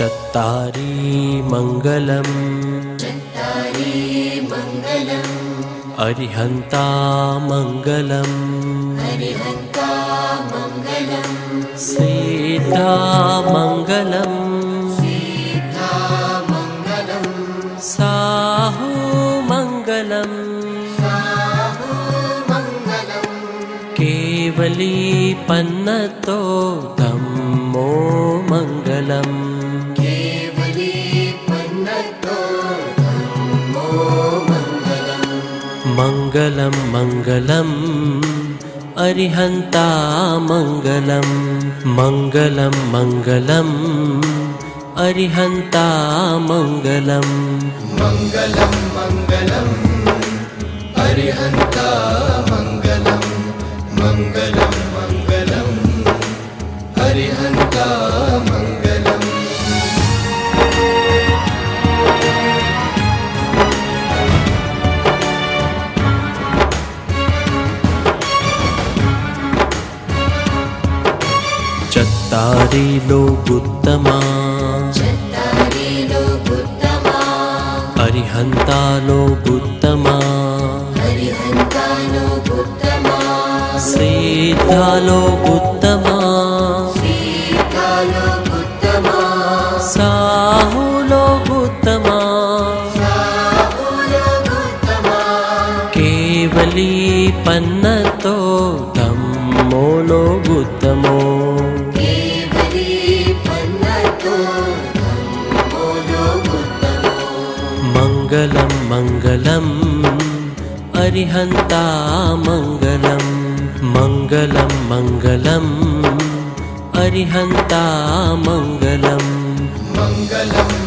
सत्तारी मङ्गलं अरिहन्ता मङ्गलम् सीतामङ्गलम् साहु मङ्गलं केवलीपन्नतोमो मङ्गलम् मङ्गलं मङ्गलम् अरिहन्ता मङ्गलं मङ्गलं मङ्गलम् अरिहन्ता मङ्गलं मङ्गलं मङ्गलम् अरिहन्ता मङ्गलं मङ्गलम् చెత్తారీ లోక్ ఉత్తమా హరిహంతా లోక్ ఉత్తమా శ్రీధా ఉత్తమా సాహు ఉత్తమా కేవలీ పన్నతో मङ्गलम् अरिहन्ता मङ्गलं मङ्गलं मङ्गलम् अरिहन्ता मङ्गलं मङ्गलम्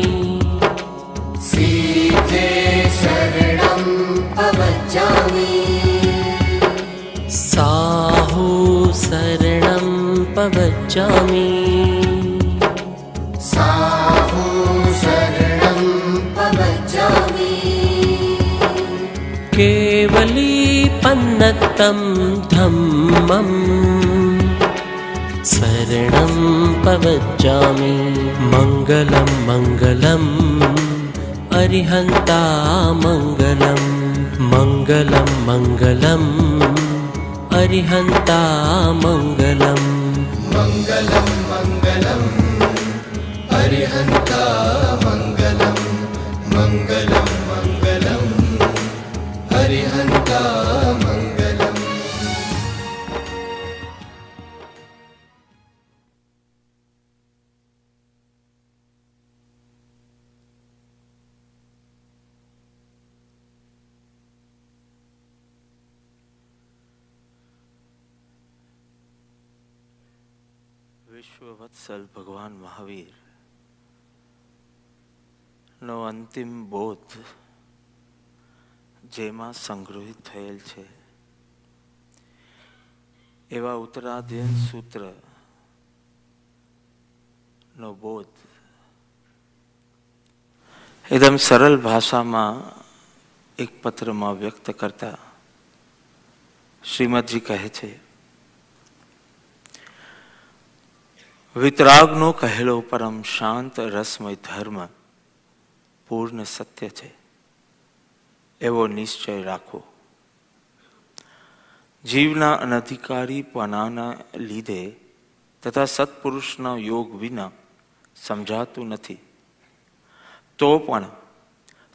साहु शरणं पवचामि साहु शरणं केवलीपन्नत्तं धं शरणं पवचामि मङ्गलं मङ्गलम् अरिहन्ता मङ्गलम् मङ्गलं मङ्गलम् अरिहन्ता मङ्गलम् मङ्गलम् વત્સલ ભગવાન મહાવીર નો અંતિમ બોધ જેમાં સંગ્રહિત થયેલ છે એવા ઉત્તરાધ્યયન સૂત્ર નો બોધ એકદમ સરળ ભાષામાં એક પત્રમાં વ્યક્ત કરતા શ્રીમદજી કહે છે વિતરાગનો કહેલો પરમ શાંત રસમય ધર્મ પૂર્ણ સત્ય છે એવો નિશ્ચય રાખો જીવના અનધિકારી લીધે તથા સત્પુરુષના યોગ વિના સમજાતું નથી તો પણ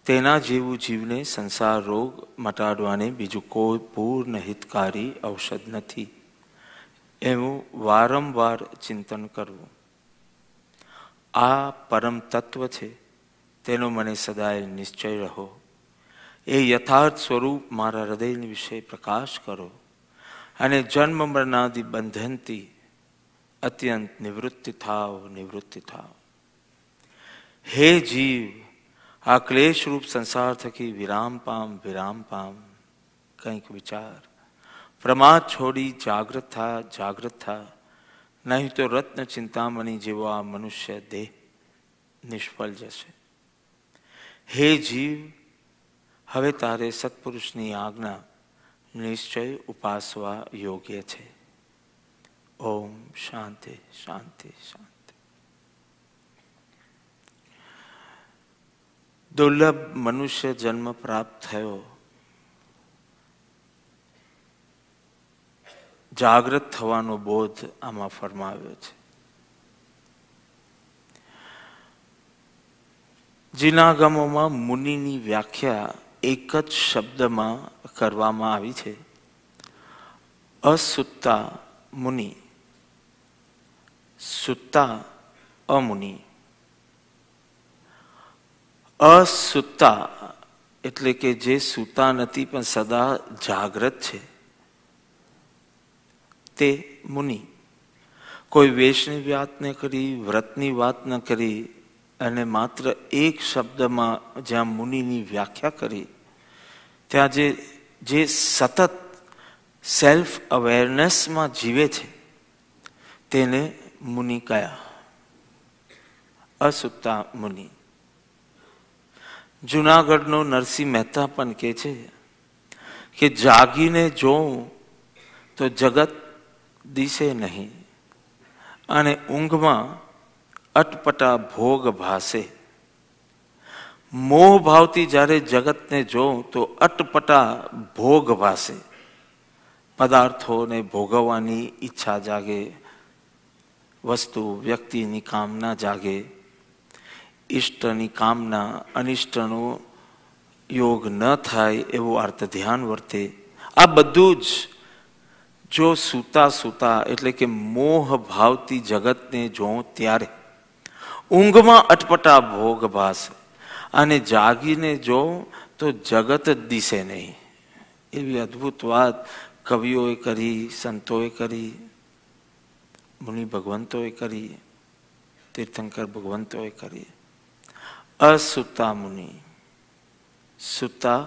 તેના જેવું જીવને સંસાર રોગ મટાડવાને બીજું કોઈ પૂર્ણ હિતકારી ઔષધ નથી એવું વારંવાર ચિંતન કરવું આ પરમ તત્વ છે તેનો મને સદાય નિશ્ચય રહો એ યથાર્થ સ્વરૂપ મારા હૃદયની વિશે પ્રકાશ કરો અને જન્મ મરણાદી બંધનથી અત્યંત નિવૃત્તિ થાવ નિવૃત્તિ થાવ હે જીવ આ ક્લેશરૂપ સંસાર થકી વિરામ પામ વિરામ પામ કંઈક વિચાર પ્રમાદ છોડી જાગૃત થા જાગૃત થા નહીં તો રત્ન ચિંતામણી જેવો આ મનુષ્ય દેહ નિષ્ફળ જશે હે જીવ હવે તારે સત્પુરુષની આજ્ઞા નિશ્ચય ઉપાસવા યોગ્ય છે ઓમ શાંતિ શાંતિ શાંતિ દુર્લભ મનુષ્ય જન્મ પ્રાપ્ત થયો જાગૃત થવાનો બોધ આમાં ફરમાવ્યો છે જૂનાગમોમાં મુનિની વ્યાખ્યા એક જ શબ્દમાં કરવામાં આવી છે અસુત્તા મુનિ સુત્તા અમુનિ અસુત્તા એટલે કે જે સુતા નથી પણ સદા જાગ્રત છે તે મુનિ કોઈ વેશની વાત ન કરી વ્રતની વાત ન કરી અને માત્ર એક શબ્દમાં જ્યાં મુનિની વ્યાખ્યા કરી ત્યાં જે જે સતત સેલ્ફ અવેરનેસમાં જીવે છે તેને મુનિ કયા અસુતા મુનિ જુનાગઢનો નરસિંહ મહેતા પણ કહે છે કે જાગીને જોઉં તો જગત દિશે નહીં અને ઊંઘમાં અટપટા ભોગ ભાસે મોહ ભાવતી જ્યારે જગતને જોઉં તો અટપટા ભોગ ભાસે પદાર્થોને ભોગવવાની ઈચ્છા જાગે વસ્તુ વ્યક્તિની કામના જાગે ઈષ્ટની કામના અનિષ્ટનો યોગ ન થાય એવું અર્થ ધ્યાન વર્તે આ બધું જ જો સૂતા સૂતા એટલે કે મોહ ભાવતી જગતને જોઉં ત્યારે ઊંઘમાં અટપટા ભોગ ભાસ અને જાગીને જોઉં તો જગત જ દિશે નહીં એવી અદ્ભુત વાત કવિઓએ કરી સંતોએ કરી મુનિ ભગવંતોએ કરી તીર્થંકર ભગવંતોએ કરી અસુતા મુનિ સુતા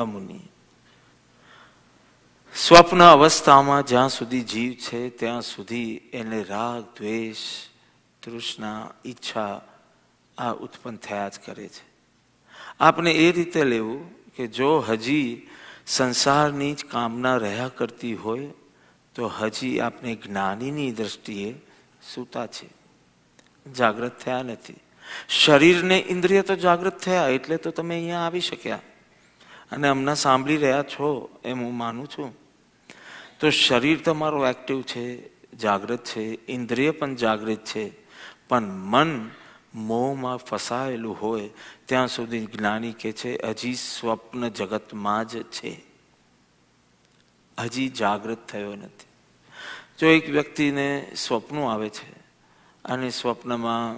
અમુનિ સ્વપ્ન અવસ્થામાં જ્યાં સુધી જીવ છે ત્યાં સુધી એને રાગ દ્વેષ તૃષ્ણા ઈચ્છા આ ઉત્પન્ન થયા જ કરે છે આપણે એ રીતે લેવું કે જો હજી સંસારની જ કામના રહ્યા કરતી હોય તો હજી આપણે જ્ઞાનીની દ્રષ્ટિએ સૂતા છે જાગૃત થયા નથી શરીરને ઇન્દ્રિય તો જાગૃત થયા એટલે તો તમે અહીંયા આવી શક્યા અને હમણાં સાંભળી રહ્યા છો એમ હું માનું છું તો શરીર તમારું એક્ટિવ છે જાગૃત છે ઇન્દ્રિય પણ જાગૃત છે પણ મન મોહમાં ફસાયેલું હોય ત્યાં સુધી જ્ઞાની કે છે હજી સ્વપ્ન જગતમાં જ છે હજી જાગૃત થયો નથી જો એક વ્યક્તિને સ્વપ્નો આવે છે અને સ્વપ્નમાં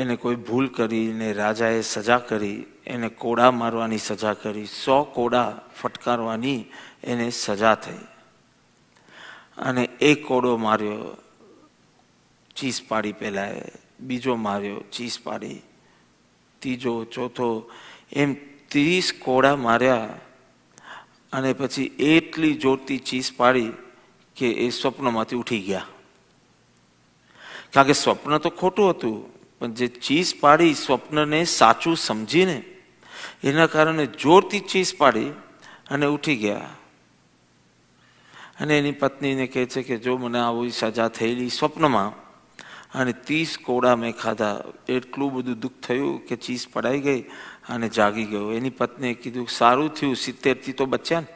એને કોઈ ભૂલ કરીને રાજાએ સજા કરી એને કોડા મારવાની સજા કરી સો કોડા ફટકારવાની એને સજા થઈ અને એક કોડો માર્યો ચીસ પાડી પહેલાં બીજો માર્યો ચીસ પાડી ત્રીજો ચોથો એમ ત્રીસ કોડા માર્યા અને પછી એટલી જોરતી ચીસ પાડી કે એ સ્વપ્નમાંથી ઉઠી ગયા કારણ કે સ્વપ્ન તો ખોટું હતું પણ જે ચીસ પાડી સ્વપ્નને સાચું સમજીને એના કારણે જોરથી ચીસ પાડી અને ઉઠી ગયા અને એની પત્નીને કહે છે કે જો મને આવી સજા થયેલી સ્વપ્નમાં અને ત્રીસ કોડા મેં ખાધા એટલું બધું દુઃખ થયું કે ચીસ પડાઈ ગઈ અને જાગી ગયો એની પત્નીએ કીધું સારું થયું સિત્તેરથી તો બચ્યા ને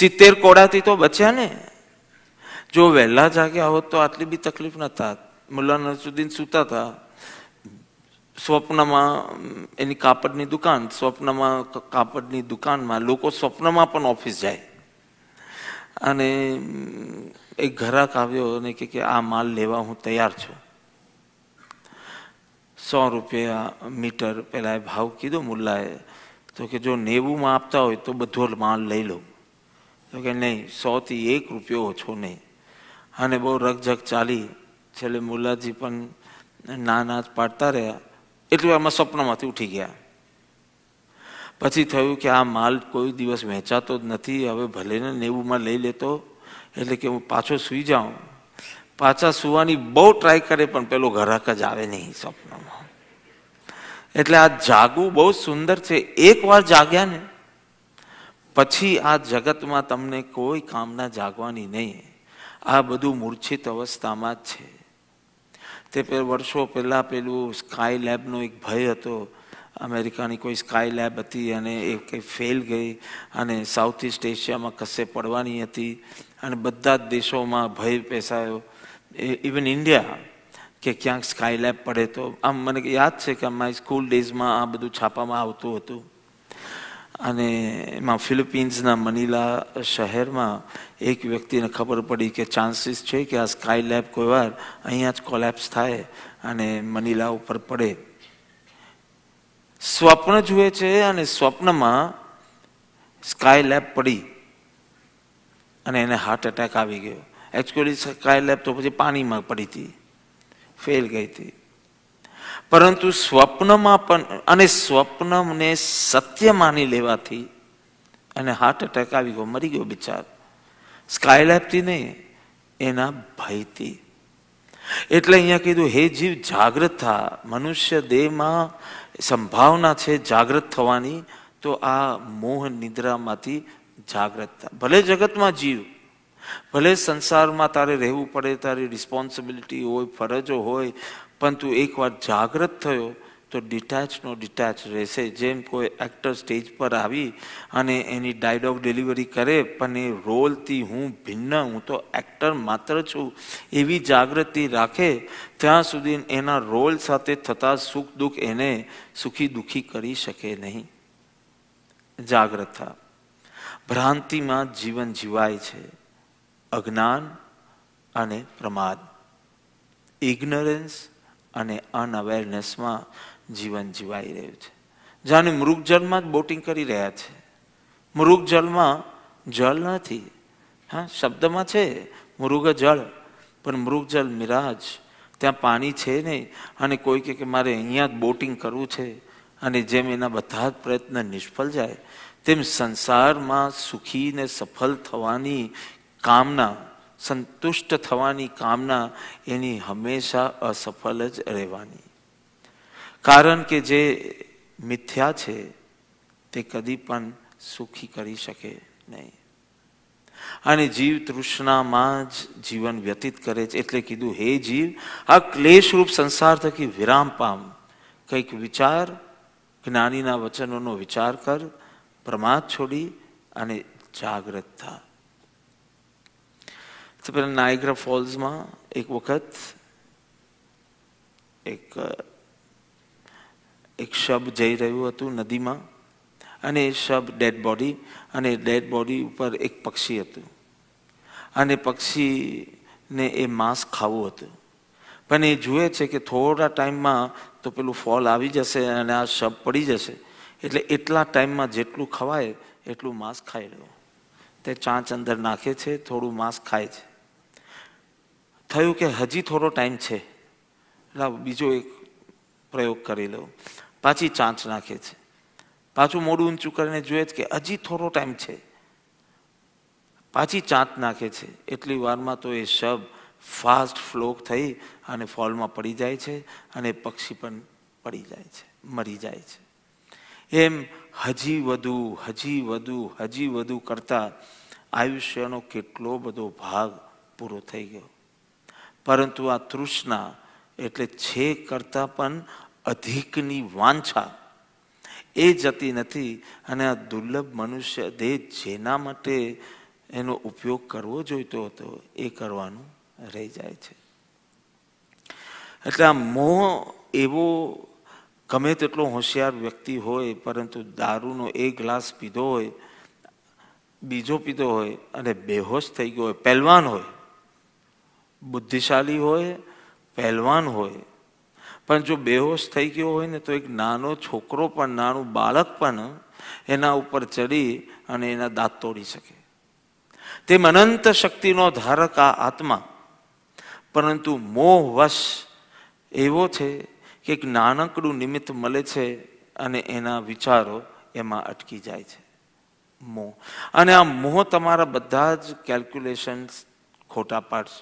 સિત્તેર કોડાથી તો બચ્યા ને જો વહેલા જાગ્યા હોત તો આટલી બી તકલીફ નતા મુલ્લા નસુદ્દીન સૂતા હતા સ્વપ્નમાં એની કાપડની દુકાન સ્વપ્નમાં કાપડની દુકાનમાં લોકો સ્વપ્નમાં પણ ઓફિસ જાય અને એક ઘરાક આવ્યો અને કે આ માલ લેવા હું તૈયાર છું સો રૂપિયા મીટર પેલા ભાવ કીધો મુલ્લાએ તો કે જો નેવુંમાં આપતા હોય તો બધો માલ લઈ લઉં તો કે નહીં સોથી એક રૂપિયો ઓછો નહીં અને બહુ રગઝગ ચાલી છેલ્લે મુલ્લાજી પણ નાના જ પાડતા રહ્યા એટલે આમાં સ્વપ્નમાંથી ઉઠી ગયા પછી થયું કે આ માલ કોઈ દિવસ વેચાતો જ નથી હવે ભલે ને નેવુંમાં લઈ લેતો એટલે કે હું પાછો સૂઈ જાઉં પાછા સૂવાની બહુ ટ્રાય કરે પણ પેલો ઘરાક જ આવે નહીં સ્વપ્નમાં એટલે આ જાગવું બહુ સુંદર છે એકવાર જાગ્યા ને પછી આ જગતમાં તમને કોઈ કામના જાગવાની નહીં આ બધું મૂર્છિત અવસ્થામાં જ છે તે વર્ષો પહેલાં પેલું સ્કાય લેબનો એક ભય હતો અમેરિકાની કોઈ સ્કાય લેબ હતી અને એ કંઈ ફેલ ગઈ અને સાઉથ ઇસ્ટ એશિયામાં કશે પડવાની હતી અને બધા જ દેશોમાં ભય પેસાયો ઇવન ઇન્ડિયા કે ક્યાંક સ્કાય લેબ પડે તો આમ મને યાદ છે કે મારી સ્કૂલ ડેઝમાં આ બધું છાપામાં આવતું હતું અને એમાં ફિલિપિન્સના મનીલા શહેરમાં એક વ્યક્તિને ખબર પડી કે ચાન્સીસ છે કે આ સ્કાય લેબ કોઈ વાર અહીંયા જ કોલેપ્સ થાય અને મનીલા ઉપર પડે સ્વપ્ન જુએ છે અને સ્વપ્નમાં સ્કાય લેબ પડી અને એને હાર્ટ એટેક આવી ગયો એકચ્યુઅલી સ્કાય લેબ તો પછી પાણીમાં પડી હતી ફેલ ગઈ હતી પરંતુ સ્વપ્નમાં પણ અને સ્વપ્નને સત્ય માની લેવાથી અને હાર્ટ એટેક આવી ગયો મરી ગયો બિચાર સ્કાયલેપથી નહીં એના ભયથી એટલે અહીંયા કીધું હે જીવ જાગૃત થા મનુષ્ય દેહમાં સંભાવના છે જાગૃત થવાની તો આ મોહ નિદ્રામાંથી જાગૃત થા ભલે જગતમાં જીવ ભલે સંસારમાં તારે રહેવું પડે તારી રિસ્પોન્સિબિલિટી હોય ફરજો હોય પરંતુ એકવાર જાગૃત થયો તો ડિટેચનો ડિટેચ રહેશે જેમ કોઈ એક્ટર સ્ટેજ પર આવી અને એની ડાયલોગ ડિલિવરી કરે પણ એ રોલથી હું ભિન્ન હું તો એક્ટર માત્ર છું એવી જાગૃતિ રાખે ત્યાં સુધી એના રોલ સાથે થતા સુખ દુઃખ એને સુખી દુઃખી કરી શકે નહીં જાગૃતતા ભ્રાંતિમાં જીવન જીવાય છે અજ્ઞાન અને પ્રમાદ ઇગ્નરન્સ અને અનઅવેરનેસમાં જીવન જીવાઈ રહ્યું છે જાણે મૃગજળમાં જ બોટિંગ કરી રહ્યા છે મૃગજળમાં જળ નથી હા શબ્દમાં છે મૃગ જળ પણ મૃગજળ મિરાજ ત્યાં પાણી છે નહીં અને કોઈ કહે કે મારે અહીંયા જ બોટિંગ કરવું છે અને જેમ એના બધા જ પ્રયત્ન નિષ્ફળ જાય તેમ સંસારમાં સુખી ને સફળ થવાની કામના સંતુષ્ટ થવાની કામના એની હંમેશા અસફળ જ રહેવાની કારણ કે જે મિથ્યા છે તે કદી પણ સુખી કરી શકે નહીં અને જીવ તૃષ્ણામાં જ જીવન વ્યતીત કરે છે એટલે કીધું હે જીવ આ ક્લેશરૂપ સંસાર થકી વિરામ પામ કંઈક વિચાર જ્ઞાનીના વચનોનો વિચાર કર પ્રમાદ છોડી અને જાગૃત થા તો પેલા નાયગ્રા ફોલ્સમાં એક વખત એક એક શબ જઈ રહ્યું હતું નદીમાં અને એ શબ ડેડ બોડી અને ડેડ બોડી ઉપર એક પક્ષી હતું અને પક્ષીને એ માંસ ખાવું હતું પણ એ જુએ છે કે થોડા ટાઈમમાં તો પેલું ફોલ આવી જશે અને આ શબ પડી જશે એટલે એટલા ટાઈમમાં જેટલું ખવાય એટલું માંસ ખાઈ રહ્યું તે ચાંચ અંદર નાખે છે થોડું માંસ ખાય છે થયું કે હજી થોડો ટાઈમ છે એટલે બીજો એક પ્રયોગ કરી લો પાછી ચાંચ નાખે છે પાછું મોડું ઊંચું કરીને જોઈએ કે હજી થોડો ટાઈમ છે પાછી ચાંચ નાખે છે એટલી વારમાં તો એ શબ ફાસ્ટ ફ્લોક થઈ અને ફોલમાં પડી જાય છે અને પક્ષી પણ પડી જાય છે મરી જાય છે એમ હજી વધુ હજી વધુ હજી વધુ કરતા આયુષ્યનો કેટલો બધો ભાગ પૂરો થઈ ગયો પરંતુ આ તૃષ્ણા એટલે છે કરતાં પણ અધિકની વાંછા એ જતી નથી અને આ દુર્લભ મનુષ્ય દેહ જેના માટે એનો ઉપયોગ કરવો જોઈતો હતો એ કરવાનું રહી જાય છે એટલે આ મોહ એવો ગમે તેટલો હોશિયાર વ્યક્તિ હોય પરંતુ દારૂનો એક ગ્લાસ પીધો હોય બીજો પીધો હોય અને બેહોશ થઈ ગયો હોય પહેલવાન હોય બુદ્ધિશાળી હોય પહેલવાન હોય પણ જો બેહોશ થઈ ગયો હોય ને તો એક નાનો છોકરો પણ નાનું બાળક પણ એના ઉપર ચડી અને એના દાંત તોડી શકે તેમ અનંત શક્તિનો ધારક આ આત્મા પરંતુ મોહવશ એવો છે કે એક નાનકડું નિમિત્ત મળે છે અને એના વિચારો એમાં અટકી જાય છે મોહ અને આ મોહ તમારા બધા જ કેલ્ક્યુલેશન્સ ખોટા પાડશે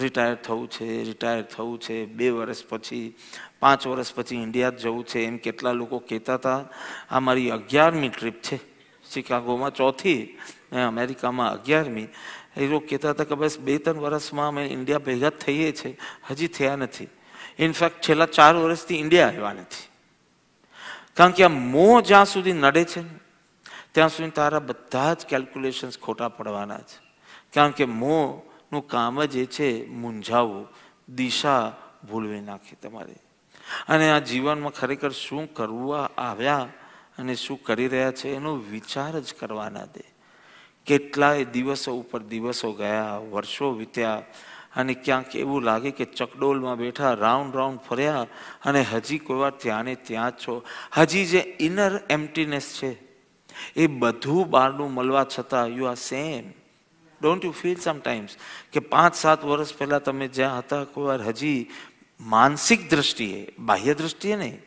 રિટાયર થવું છે રિટાયર થવું છે બે વર્ષ પછી પાંચ વર્ષ પછી ઇન્ડિયા જવું છે એમ કેટલા લોકો કહેતા હતા આ મારી અગિયારમી ટ્રીપ છે શિકાગોમાં ચોથી અમેરિકામાં અગિયારમી એ લોકો કહેતા હતા કે બસ બે ત્રણ વર્ષમાં અમે ઇન્ડિયા ભેગા થઈએ છીએ હજી થયા નથી ઇનફેક્ટ છેલ્લા ચાર વર્ષથી ઇન્ડિયા આવ્યા નથી કારણ કે આ મોં જ્યાં સુધી નડે છે ત્યાં સુધી તારા બધા જ કેલ્ક્યુલેશન્સ ખોટા પડવાના છે કારણ કે મોં નું કામ જ એ છે મૂંઝાવું દિશા ભૂલવી નાખે તમારે અને આ જીવનમાં ખરેખર શું કરવા આવ્યા અને શું કરી રહ્યા છે એનો વિચાર જ કરવા ના દે કેટલાય દિવસો ઉપર દિવસો ગયા વર્ષો વીત્યા અને ક્યાંક એવું લાગે કે ચકડોલમાં બેઠા રાઉન્ડ રાઉન્ડ ફર્યા અને હજી કોઈ વાર ત્યાં ને ત્યાં છો હજી જે ઇનર એમ્પટીનેસ છે એ બધું બહારનું મળવા છતાં you are same don't you feel sometimes કે પાંચ સાત વર્ષ પહેલાં તમે જ્યાં હતા કોઈ હજી માનસિક દ્રષ્ટિએ બાહ્ય દ્રષ્ટિએ નહીં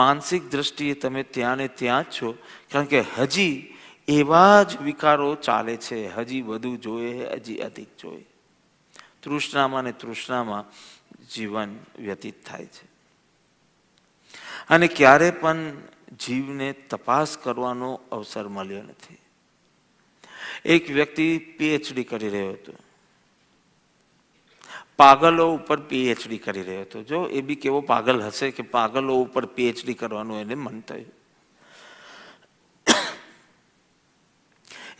માનસિક દ્રષ્ટિએ તમે ત્યાં ને ત્યાં જ છો કારણ કે હજી એવા જ વિકારો ચાલે છે હજી વધુ જોઈએ હજી અધિક જોઈએ તૃષ્ણામાં ને તૃષ્ણામાં જીવન વ્યતીત થાય છે અને ક્યારે પણ જીવને તપાસ કરવાનો અવસર મળ્યો નથી એક વ્યક્તિ પીએચડી કરી રહ્યો હતો પાગલો ઉપર પીએચડી કરી રહ્યો હતો જો એ બી કેવો પાગલ હશે કે પાગલો ઉપર પીએચડી કરવાનું એને મન થયું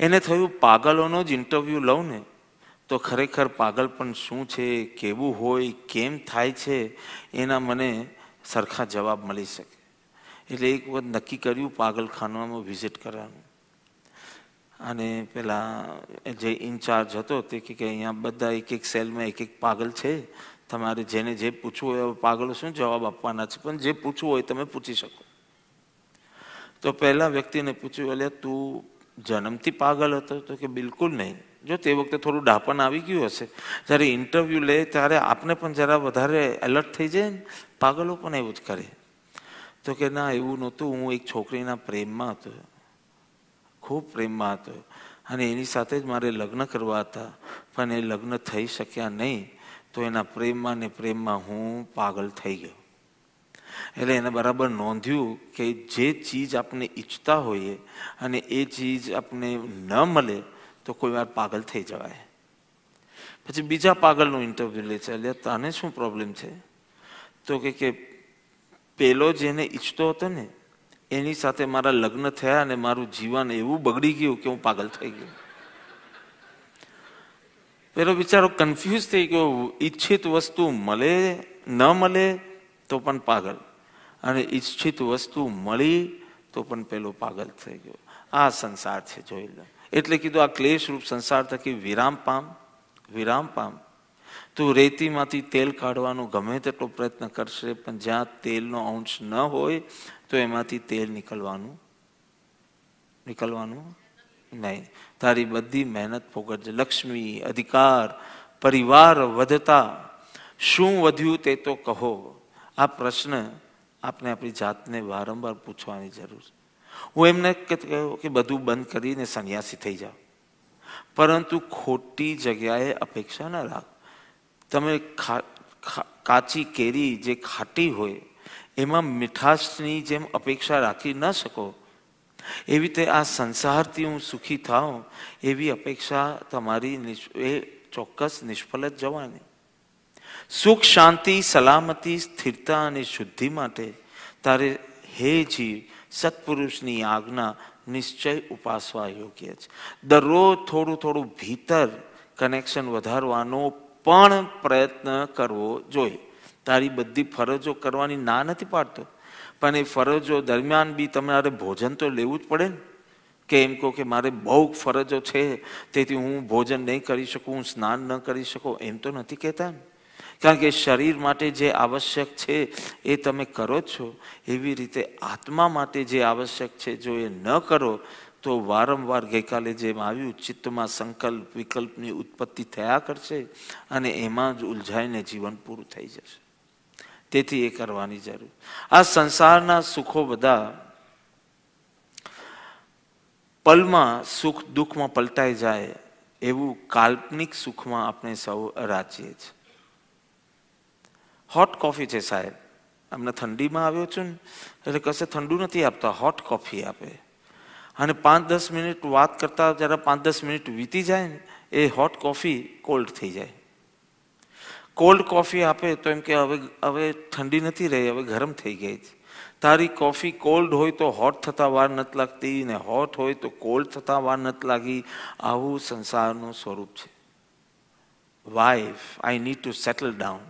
એને થયું પાગલોનો જ ઇન્ટરવ્યૂ લઉં ને તો ખરેખર પાગલ પણ શું છે કેવું હોય કેમ થાય છે એના મને સરખા જવાબ મળી શકે એટલે એક વખત નક્કી કર્યું પાગલખાનામાં વિઝિટ કરવાનું અને પેલા જે ઇન્ચાર્જ હતો તે કે અહીંયા બધા એક એક સેલમાં એક એક પાગલ છે તમારે જેને જે પૂછવું હોય એવા પાગલ શું જવાબ આપવાના છે પણ જે પૂછવું હોય તમે પૂછી શકો તો પહેલા વ્યક્તિને પૂછ્યું એટલે તું જન્મથી પાગલ હતો તો કે બિલકુલ નહીં જો તે વખતે થોડું ડાપણ આવી ગયું હશે જ્યારે ઇન્ટરવ્યૂ લે ત્યારે આપને પણ જરા વધારે એલર્ટ થઈ જાય ને પાગલો પણ એવું જ કરે તો કે ના એવું નહોતું હું એક છોકરીના પ્રેમમાં હતો ખૂબ પ્રેમમાં હતો અને એની સાથે જ મારે લગ્ન કરવા હતા પણ એ લગ્ન થઈ શક્યા નહીં તો એના પ્રેમમાં ને પ્રેમમાં હું પાગલ થઈ ગયો એટલે એને બરાબર નોંધ્યું કે જે ચીજ આપણે ઈચ્છતા હોઈએ અને એ ચીજ આપણે ન મળે તો કોઈ વાર પાગલ થઈ જવાય પછી બીજા પાગલનું ઇન્ટરવ્યુ લે છે એટલે તને શું પ્રોબ્લેમ છે તો કે પેલો જેને ઈચ્છતો હતો ને એની સાથે મારા લગ્ન થયા અને મારું જીવન એવું બગડી ગયું કે હું પાગલ થઈ ગયો પેલો બિચારો કન્ફ્યુઝ થઈ ગયો ઈચ્છિત વસ્તુ મળે ન મળે તો પણ પાગલ અને ઈચ્છિત વસ્તુ મળી તો પણ પેલો પાગલ થઈ ગયો આ સંસાર છે જોઈ લો એટલે કીધું આ ક્લેશરૂપ સંસાર થકી વિરામ પામ વિરામ પામ તું રેતીમાંથી તેલ કાઢવાનો ગમે તેટલો પ્રયત્ન કરશે પણ જ્યાં તેલનો અંશ ન હોય તો એમાંથી તેલ નીકળવાનું નીકળવાનું નહીં તારી બધી મહેનત ફોગટજે લક્ષ્મી અધિકાર પરિવાર વધતા શું વધ્યું તે તો કહો આ પ્રશ્ન આપણે આપણી જાતને વારંવાર પૂછવાની જરૂર છે હું એમને કહ્યું કે બધું બંધ કરીને સંન્યાસી થઈ જાઓ પરંતુ ખોટી જગ્યાએ અપેક્ષા ન રાખ તમે કાચી કેરી જે ખાટી હોય એમાં મીઠાશની જેમ અપેક્ષા રાખી ન શકો એવી રીતે આ સંસારથી હું સુખી થાઉં એવી અપેક્ષા તમારી એ ચોક્કસ નિષ્ફળ જ જવાની સુખ શાંતિ સલામતી સ્થિરતા અને શુદ્ધિ માટે તારે હે જીવ સત્પુરુષની આજ્ઞા નિશ્ચય ઉપાસવા યોગ્ય છે દરરોજ થોડું થોડું ભીતર કનેક્શન વધારવાનો પણ પ્રયત્ન કરવો જોઈએ તારી બધી ફરજો કરવાની ના નથી પાડતો પણ એ ફરજો દરમિયાન બી તમારે ભોજન તો લેવું જ પડે ને કે એમ કહો કે મારે બહુ ફરજો છે તેથી હું ભોજન નહીં કરી શકું હું સ્નાન ન કરી શકું એમ તો નથી કહેતા ને કારણ કે શરીર માટે જે આવશ્યક છે એ તમે કરો છો એવી રીતે આત્મા માટે જે આવશ્યક છે જો એ ન કરો તો વારંવાર ગઈકાલે જેમ આવ્યું ચિત્તમાં સંકલ્પ વિકલ્પની ઉત્પત્તિ થયા કરશે અને એમાં જ ઉલઝાઈને જીવન પૂરું થઈ જશે તેથી એ કરવાની જરૂર આ સંસારના સુખો બધા પલમાં સુખ દુઃખમાં પલટાઈ જાય એવું કાલ્પનિક સુખમાં આપણે સૌ રાચીએ છીએ હોટ કોફી છે સાહેબ અમને ઠંડીમાં આવ્યો છું ને એટલે કશે ઠંડુ નથી આપતા હોટ કોફી આપે અને પાંચ દસ મિનિટ વાત કરતાં જ્યારે પાંચ દસ મિનિટ વીતી જાય ને એ હોટ કોફી કોલ્ડ થઈ જાય કોલ્ડ કોફી આપે તો એમ કે હવે હવે ઠંડી નથી રહી હવે ગરમ થઈ ગઈ છે તારી કોફી કોલ્ડ હોય તો હોટ થતા વાર નથી લાગતી ને હોટ હોય તો કોલ્ડ થતાં વાર નથી લાગી આવું સંસારનું સ્વરૂપ છે wife I need to settle down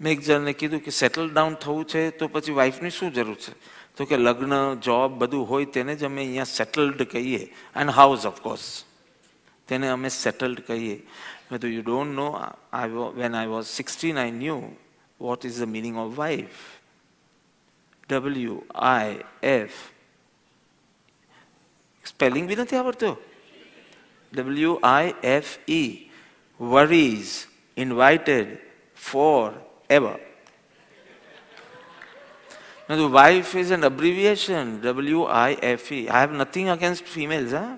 મેં એક જણને કીધું કે સેટલ ડાઉન થવું છે તો પછી વાઇફની શું જરૂર છે તો કે લગ્ન જોબ બધું હોય તેને જ અમે અહીંયા સેટલ્ડ કહીએ એન્ડ હાઉસ ઓફકોર્સ તેને અમે સેટલ્ડ કહીએ Whether you don't know, I, when I was 16, I knew what is the meaning of wife. W I F. Spelling भी નથી W I F E. Worries invited forever. Now the wife is an abbreviation. W I F E. I have nothing against females. Huh?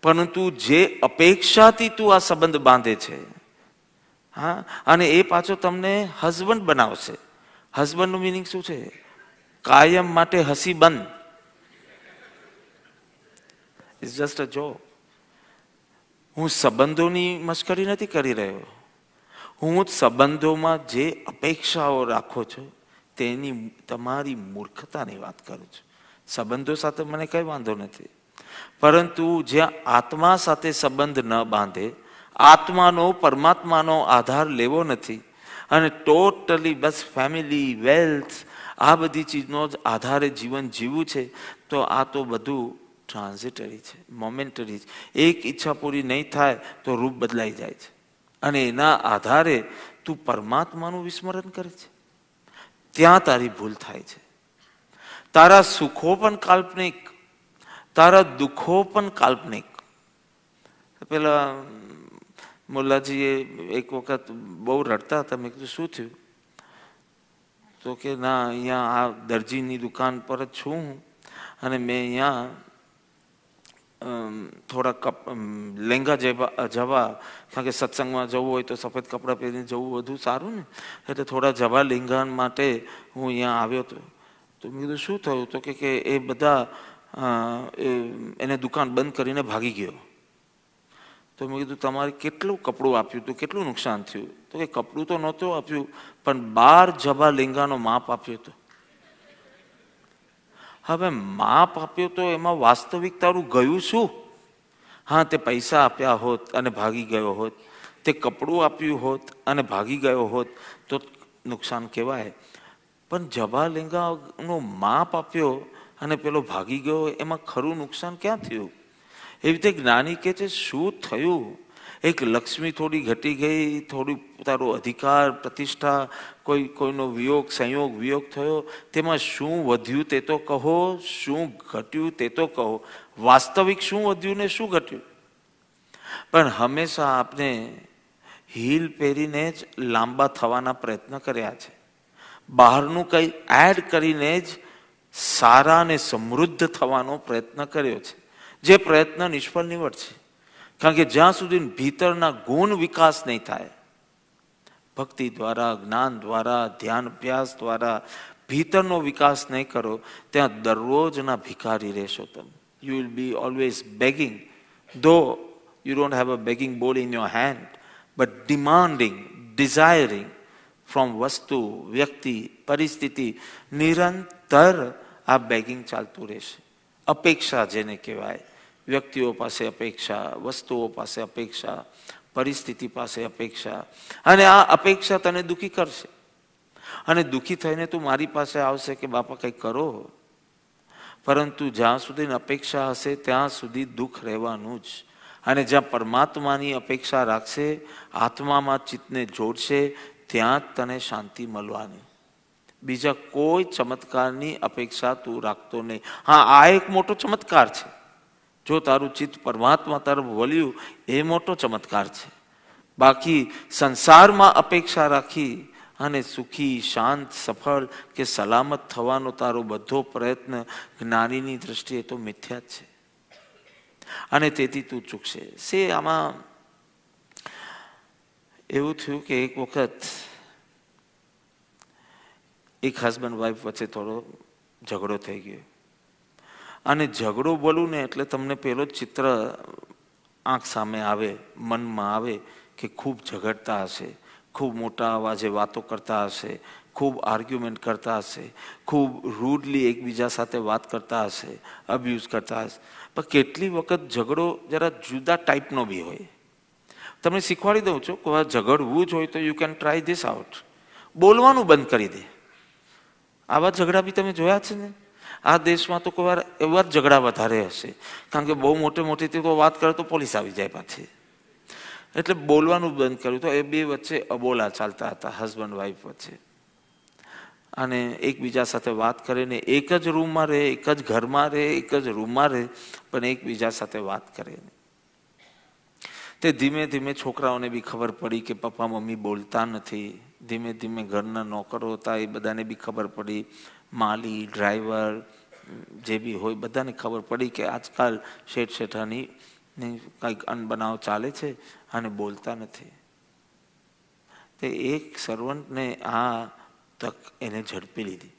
પરંતુ જે અપેક્ષાથી તું આ સંબંધ બાંધે છે હા અને એ પાછો તમને હસબન્ડ બનાવશે હસબન્ડનું મિનિંગ શું છે કાયમ માટે હસી બંધ ઇઝ જસ્ટ અ જોબ હું સંબંધોની મશ્કરી નથી કરી રહ્યો હું સંબંધોમાં જે અપેક્ષાઓ રાખો છો તેની તમારી મૂર્ખતાની વાત કરું છું સંબંધો સાથે મને કંઈ વાંધો નથી પરંતુ જ્યાં આત્મા સાથે સંબંધ ન બાંધે આત્માનો પરમાત્માનો આધાર લેવો નથી અને ટોટલી બસ ફેમિલી વેલ્થ આ બધી ચીજનો જ આધારે જીવન જીવવું છે તો આ તો બધું ટ્રાન્ઝિટરી છે મોમેન્ટરી છે એક ઈચ્છા પૂરી નહીં થાય તો રૂપ બદલાઈ જાય છે અને એના આધારે તું પરમાત્માનું વિસ્મરણ કરે છે ત્યાં તારી ભૂલ થાય છે તારા સુખો પણ કાલ્પનિક તારા દુઃખો પણ કાલ્પનિક પેલા મુલ્લાજીએ એક વખત બહુ રડતા હતા મેં કીધું શું થયું તો કે ના અહીંયા આ દરજીની દુકાન પર જ છું હું અને મેં અહીંયા થોડા કપ લહેંગા જેવા જવા કારણ કે સત્સંગમાં જવું હોય તો સફેદ કપડાં પહેરીને જવું વધુ સારું ને એટલે થોડા જવા લહેંગા માટે હું અહીંયા આવ્યો હતો તો મેં કીધું શું થયું તો કે એ બધા એને દુકાન બંધ કરીને ભાગી ગયો તો મેં કીધું તમારે કેટલું કપડું આપ્યું હતું કેટલું નુકસાન થયું તો કે કપડું તો નહોતું આપ્યું પણ બાર જબા લીંગાનો માપ આપ્યો હતો હવે માપ આપ્યો તો એમાં વાસ્તવિકતાનું ગયું શું હા તે પૈસા આપ્યા હોત અને ભાગી ગયો હોત તે કપડું આપ્યું હોત અને ભાગી ગયો હોત તો નુકસાન કહેવાય પણ જબા લીંગાનું માપ આપ્યો અને પેલો ભાગી ગયો એમાં ખરું નુકસાન ક્યાં થયું એવી રીતે જ્ઞાની કહે છે શું થયું એક લક્ષ્મી થોડી ઘટી ગઈ થોડી તારો અધિકાર પ્રતિષ્ઠા કોઈ કોઈનો વિયોગ સંયોગ વિયોગ થયો તેમાં શું વધ્યું તે તો કહો શું ઘટ્યું તે તો કહો વાસ્તવિક શું વધ્યું ને શું ઘટ્યું પણ હંમેશા આપણે હીલ પહેરીને જ લાંબા થવાના પ્રયત્ન કર્યા છે બહારનું કંઈ એડ કરીને જ સારા અને સમૃદ્ધ થવાનો પ્રયત્ન કર્યો છે જે પ્રયત્ન નિષ્ફળ નિવડ છે કારણ કે જ્યાં સુધી ભીતરના ગુણ વિકાસ નહીં થાય ભક્તિ દ્વારા જ્ઞાન દ્વારા ધ્યાન અભ્યાસ દ્વારા ભીતરનો વિકાસ નહીં કરો ત્યાં દરરોજના ભિખારી રહેશો તમે you will be always begging though you don't have a begging bowl in your hand but demanding desiring from વસ્તુ વ્યક્તિ પરિસ્થિતિ નિરંતર તર આ બેગિંગ ચાલતું રહેશે અપેક્ષા જેને કહેવાય વ્યક્તિઓ પાસે અપેક્ષા વસ્તુઓ પાસે અપેક્ષા પરિસ્થિતિ પાસે અપેક્ષા અને આ અપેક્ષા તને દુઃખી કરશે અને દુઃખી થઈને તું મારી પાસે આવશે કે બાપા કંઈ કરો પરંતુ જ્યાં સુધી અપેક્ષા હશે ત્યાં સુધી દુઃખ રહેવાનું જ અને જ્યાં પરમાત્માની અપેક્ષા રાખશે આત્મામાં ચિત્તને જોડશે ત્યાં જ તને શાંતિ મળવાની બીજા કોઈ ચમત્કારની અપેક્ષા તું રાખતો નહીં હા આ એક મોટો ચમત્કાર છે જો તારું ચિત્ત પરમાત્મા તરફ વળ્યું એ મોટો ચમત્કાર છે બાકી સંસારમાં અપેક્ષા રાખી અને સુખી શાંત સફળ કે સલામત થવાનો તારો બધો પ્રયત્ન જ્ઞાનીની દ્રષ્ટિએ તો મિથ્યા જ છે અને તેથી તું ચૂકશે શે આમાં એવું થયું કે એક વખત એક હસબન્ડ વાઈફ વચ્ચે થોડો ઝઘડો થઈ ગયો અને ઝઘડો બોલું ને એટલે તમને પેલો ચિત્ર આંખ સામે આવે મનમાં આવે કે ખૂબ ઝઘડતા હશે ખૂબ મોટા અવાજે વાતો કરતા હશે ખૂબ આર્ગ્યુમેન્ટ કરતા હશે ખૂબ રૂડલી એકબીજા સાથે વાત કરતા હશે અબ્યુઝ કરતા હશે પણ કેટલી વખત ઝઘડો જરા જુદા ટાઈપનો બી હોય તમને શીખવાડી દઉં છું કે ઝઘડવું જ હોય તો you can try this out બોલવાનું બંધ કરી દે આવા ઝઘડા બી તમે જોયા છે ને આ દેશમાં તો કોઈ એવા જ ઝઘડા વધારે હશે કારણ કે બહુ મોટે મોટીથી તો વાત કરે તો પોલીસ આવી જાય પાછી એટલે બોલવાનું બંધ કર્યું તો એ બે વચ્ચે અબોલા ચાલતા હતા હસબન્ડ વાઈફ વચ્ચે અને એકબીજા સાથે વાત કરીને એક જ રૂમમાં રહે એક જ ઘરમાં રહે એક જ રૂમમાં રહે પણ એકબીજા સાથે વાત કરે તે ધીમે ધીમે છોકરાઓને બી ખબર પડી કે પપ્પા મમ્મી બોલતા નથી ધીમે ધીમે ઘરના નોકરો હતા એ બધાને બી ખબર પડી માલી ડ્રાઈવર જે બી હોય બધાને ખબર પડી કે આજકાલ શેઠ શેઠાની કંઈક અનબનાવ ચાલે છે અને બોલતા નથી તે એક સર્વન્ટને આ તક એને ઝડપી લીધી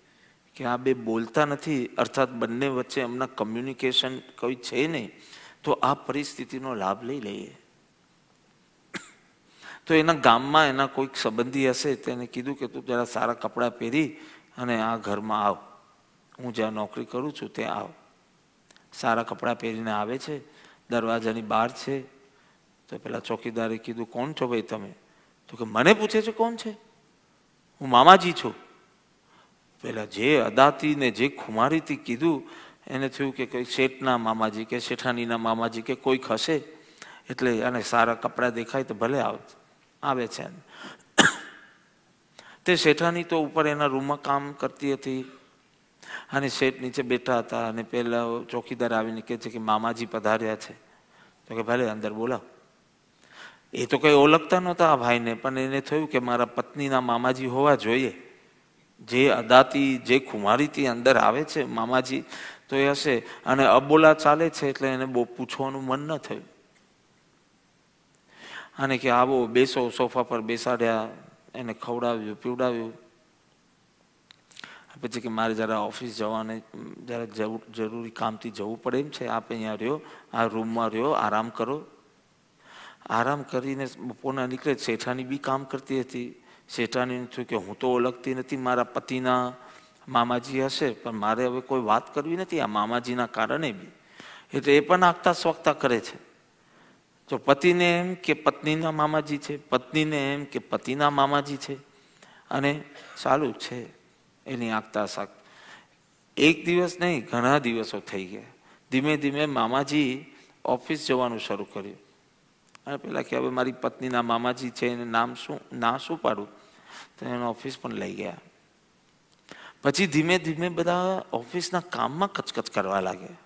કે આ બે બોલતા નથી અર્થાત બંને વચ્ચે એમના કમ્યુનિકેશન કોઈ છે નહીં તો આ પરિસ્થિતિનો લાભ લઈ લઈએ તો એના ગામમાં એના કોઈક સંબંધી હશે તેને કીધું કે તું જરા સારા કપડાં પહેરી અને આ ઘરમાં આવ હું જ્યાં નોકરી કરું છું ત્યાં આવ સારા કપડાં પહેરીને આવે છે દરવાજાની બહાર છે તો પેલા ચોકીદારે કીધું કોણ છો ભાઈ તમે તો કે મને પૂછે છે કોણ છે હું મામાજી છું પેલા જે અદાતી ને જે ખુમારીથી કીધું એને થયું કે કોઈ શેઠના મામાજી કે શેઠાનીના મામાજી કે કોઈક હશે એટલે અને સારા કપડાં દેખાય તો ભલે આવત આવે છે તે શેઠાની તો ઉપર એના રૂમમાં કામ કરતી હતી અને શેઠ નીચે બેઠા હતા અને પહેલા ચોકીદાર આવીને કહે છે કે મામાજી પધાર્યા છે તો કે ભલે અંદર બોલાવ એ તો કંઈ ઓળખતા નહોતા આ ભાઈને પણ એને થયું કે મારા પત્નીના મામાજી હોવા જોઈએ જે અદાતી જે ખુમારીથી અંદર આવે છે મામાજી તો એ હશે અને અબોલા ચાલે છે એટલે એને બહુ પૂછવાનું મન ન થયું અને કે આવો બેસો સોફા પર બેસાડ્યા એને ખવડાવ્યું પીવડાવ્યું પછી કે મારે જરા ઓફિસ જવાને જરા જરૂરી કામથી જવું પડે એમ છે આપ અહીંયા રહ્યો આ રૂમમાં રહ્યો આરામ કરો આરામ કરીને બપોરના નીકળે શેઠાની બી કામ કરતી હતી શેઠાની થયું કે હું તો ઓળખતી નથી મારા પતિના મામાજી હશે પણ મારે હવે કોઈ વાત કરવી નથી આ મામાજીના કારણે બી એટલે એ પણ આગતા સ્વગતા કરે છે તો પતિને એમ કે પત્નીના મામાજી છે પત્નીને એમ કે પતિના મામાજી છે અને ચાલુ છે એની આંખતા શાક એક દિવસ નહીં ઘણા દિવસો થઈ ગયા ધીમે ધીમે મામાજી ઓફિસ જવાનું શરૂ કર્યું અને પેલા કે હવે મારી પત્નીના મામાજી છે એને નામ શું ના શું પાડું તો એને ઓફિસ પણ લઈ ગયા પછી ધીમે ધીમે બધા ઓફિસના કામમાં કચકચ કરવા લાગ્યા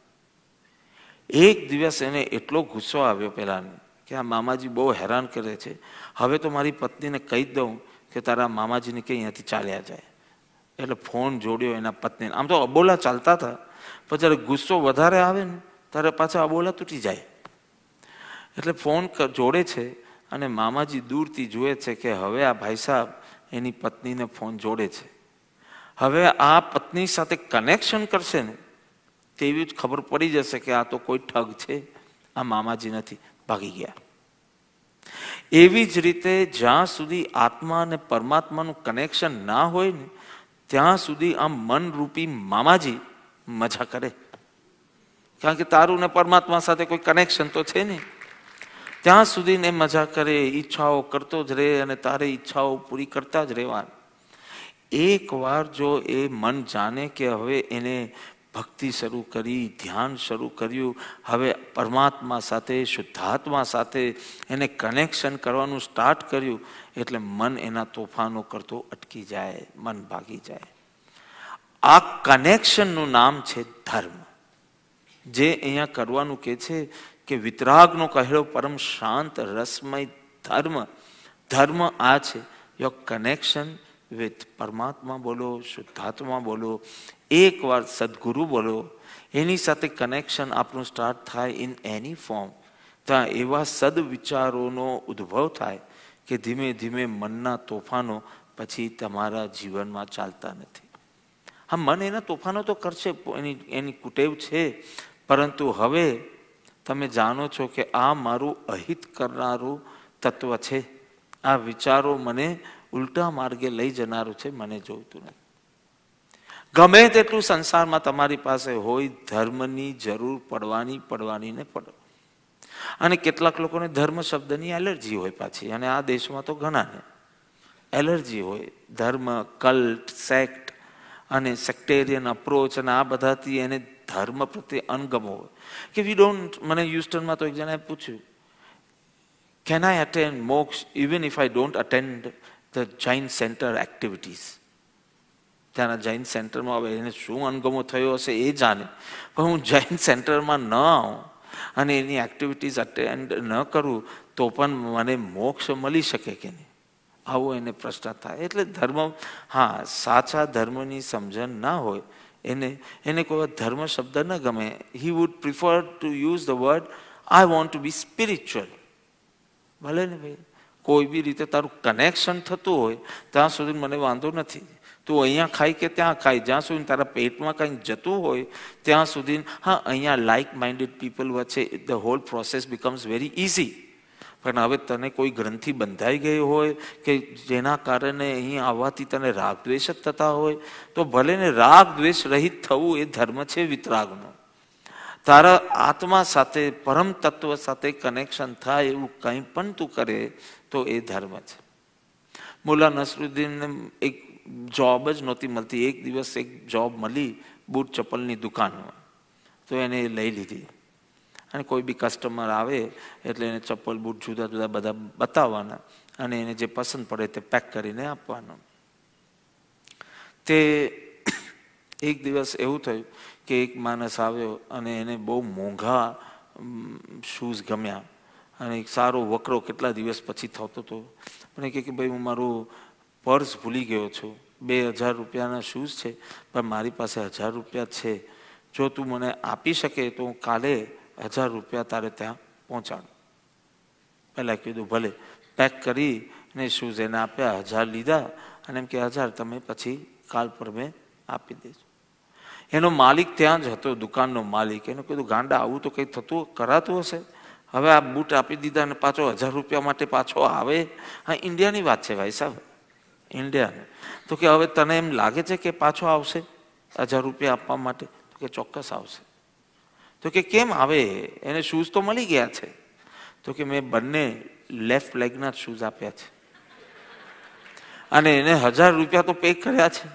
એક દિવસ એને એટલો ગુસ્સો આવ્યો પહેલાં કે આ મામાજી બહુ હેરાન કરે છે હવે તો મારી પત્નીને કહી દઉં કે તારા મામાજીને કે અહીંયાથી ચાલ્યા જાય એટલે ફોન જોડ્યો એના પત્નીને આમ તો અબોલા ચાલતા હતા પણ જ્યારે ગુસ્સો વધારે આવે ને ત્યારે પાછા અબોલા તૂટી જાય એટલે ફોન જોડે છે અને મામાજી દૂરથી જુએ છે કે હવે આ ભાઈ સાહેબ એની પત્નીને ફોન જોડે છે હવે આ પત્ની સાથે કનેક્શન કરશે ને તેવી જ ખબર પડી જશે કે આ તો કોઈ ઠગ છે આ મામાજી નથી ભાગી ગયા એવી જ રીતે જ્યાં સુધી આત્મા અને પરમાત્માનું કનેક્શન ના હોય ને ત્યાં સુધી આ મનરૂપી મામાજી મજા કરે કારણ કે તારું ને પરમાત્મા સાથે કોઈ કનેક્શન તો છે નહીં ત્યાં સુધી ને મજા કરે ઈચ્છાઓ કરતો જ રહે અને તારે ઈચ્છાઓ પૂરી કરતા જ એક વાર જો એ મન જાણે કે હવે એને ભક્તિ શરૂ કરી ધ્યાન શરૂ કર્યું હવે પરમાત્મા સાથે શુદ્ધાત્મા સાથે એને કનેક્શન કરવાનું સ્ટાર્ટ કર્યું એટલે મન એના તોફાનો કરતો અટકી જાય મન ભાગી જાય આ કનેક્શનનું નામ છે ધર્મ જે અહીંયા કરવાનું કે છે કે વિતરાગનો કહેલો પરમ શાંત રસમય ધર્મ ધર્મ આ છે યોર કનેક્શન વિથ પરમાત્મા બોલો શુદ્ધાત્મા બોલો એકવાર સદગુરુ બોલો એની સાથે કનેક્શન આપણું સ્ટાર્ટ થાય ઇન એની ફોર્મ ત્યાં એવા વિચારોનો ઉદ્ભવ થાય કે ધીમે ધીમે મનના તોફાનો પછી તમારા જીવનમાં ચાલતા નથી હા મન એના તોફાનો તો કરશે એની એની કુટેવ છે પરંતુ હવે તમે જાણો છો કે આ મારું અહિત કરનારું તત્વ છે આ વિચારો મને ઉલટા માર્ગે લઈ જનારું છે મને જોઈતું નથી ગમે તેટલું સંસારમાં તમારી પાસે હોય ધર્મની જરૂર પડવાની પડવાની ને પડો અને કેટલાક લોકોને ધર્મ શબ્દની એલર્જી હોય પાછી અને આ દેશમાં તો ઘણાને એલર્જી હોય ધર્મ કલ્ટ સેક્ટ અને સેક્ટેરિયન અપ્રોચ અને આ બધાથી એને ધર્મ પ્રત્યે અનગમો હોય કે વી ડોન્ટ મને હ્યુસ્ટનમાં તો એક જણાએ પૂછ્યું can I attend moksha even if I don't attend the Jain centre activities ત્યાંના જૈન સેન્ટરમાં હવે એને શું અણગમો થયો હશે એ જાણે પણ હું જૈન સેન્ટરમાં ન આવું અને એની એક્ટિવિટીઝ અટેન્ડ ન કરું તો પણ મને મોક્ષ મળી શકે કે નહીં આવો એને પ્રશ્ન થાય એટલે ધર્મ હા સાચા ધર્મની સમજણ ના હોય એને એને કોઈ ધર્મ શબ્દ ન ગમે he would prefer to use the word I want to be spiritual ભલે ને ભાઈ કોઈ બી રીતે તારું કનેક્શન થતું હોય ત્યાં સુધી મને વાંધો નથી તું અહીંયા ખાય કે ત્યાં ખાય જ્યાં સુધી તારા પેટમાં કંઈક જતું હોય ત્યાં સુધી હા અહીંયા લાઇક માઇન્ડેડ પીપલ વચ્ચે the whole process becomes very easy પણ હવે તને કોઈ ગ્રંથિ બંધાઈ ગઈ હોય કે જેના કારણે અહીં આવવાથી તને રાગ દ્વેષ જ થતા હોય તો ભલે ને રાગ દ્વેષ રહિત થવું એ ધર્મ છે વિતરાગનો તારા આત્મા સાથે પરમ તત્વ સાથે કનેક્શન થાય એવું કંઈ પણ તું કરે તો એ ધર્મ છે મુલા નસરુદ્દીન એક જોબ જ નહોતી મળતી એક દિવસ એક જોબ મળી બૂટ ચપ્પલની દુકાનમાં તો એને લઈ લીધી અને કોઈ બી કસ્ટમર આવે એટલે એને ચપ્પલ બૂટ જુદા જુદા બધા બતાવવાના અને એને જે પસંદ પડે તે પેક કરીને આપવાનું તે એક દિવસ એવું થયું કે એક માણસ આવ્યો અને એને બહુ મોંઘા શૂઝ ગમ્યા અને એક સારો વકરો કેટલા દિવસ પછી થતો હતો મને કહે કે ભાઈ હું મારું પર્સ ભૂલી ગયો છું બે હજાર રૂપિયાના શૂઝ છે પણ મારી પાસે હજાર રૂપિયા છે જો તું મને આપી શકે તો હું કાલે હજાર રૂપિયા તારે ત્યાં પહોંચાડું પહેલાં કીધું ભલે પેક કરી અને શૂઝ એને આપ્યા હજાર લીધા અને એમ કે હજાર તમે પછી કાલ પર મેં આપી દેજો એનો માલિક ત્યાં જ હતો દુકાનનો માલિક એનું કીધું ગાંડા આવું તો કંઈ થતું કરાતું હશે હવે આ બૂટ આપી દીધા અને પાછો હજાર રૂપિયા માટે પાછો આવે હા ઇન્ડિયાની વાત છે ભાઈ સાહેબ ઇન્ડિયન તો કે હવે તને એમ લાગે છે કે પાછો આવશે હજાર રૂપિયા આપવા માટે તો કે ચોક્કસ આવશે તો કે કેમ આવે એને શૂઝ તો મળી ગયા છે તો કે મેં બંને લેફ્ટ લેગના શૂઝ આપ્યા છે અને એને હજાર રૂપિયા તો પે કર્યા છે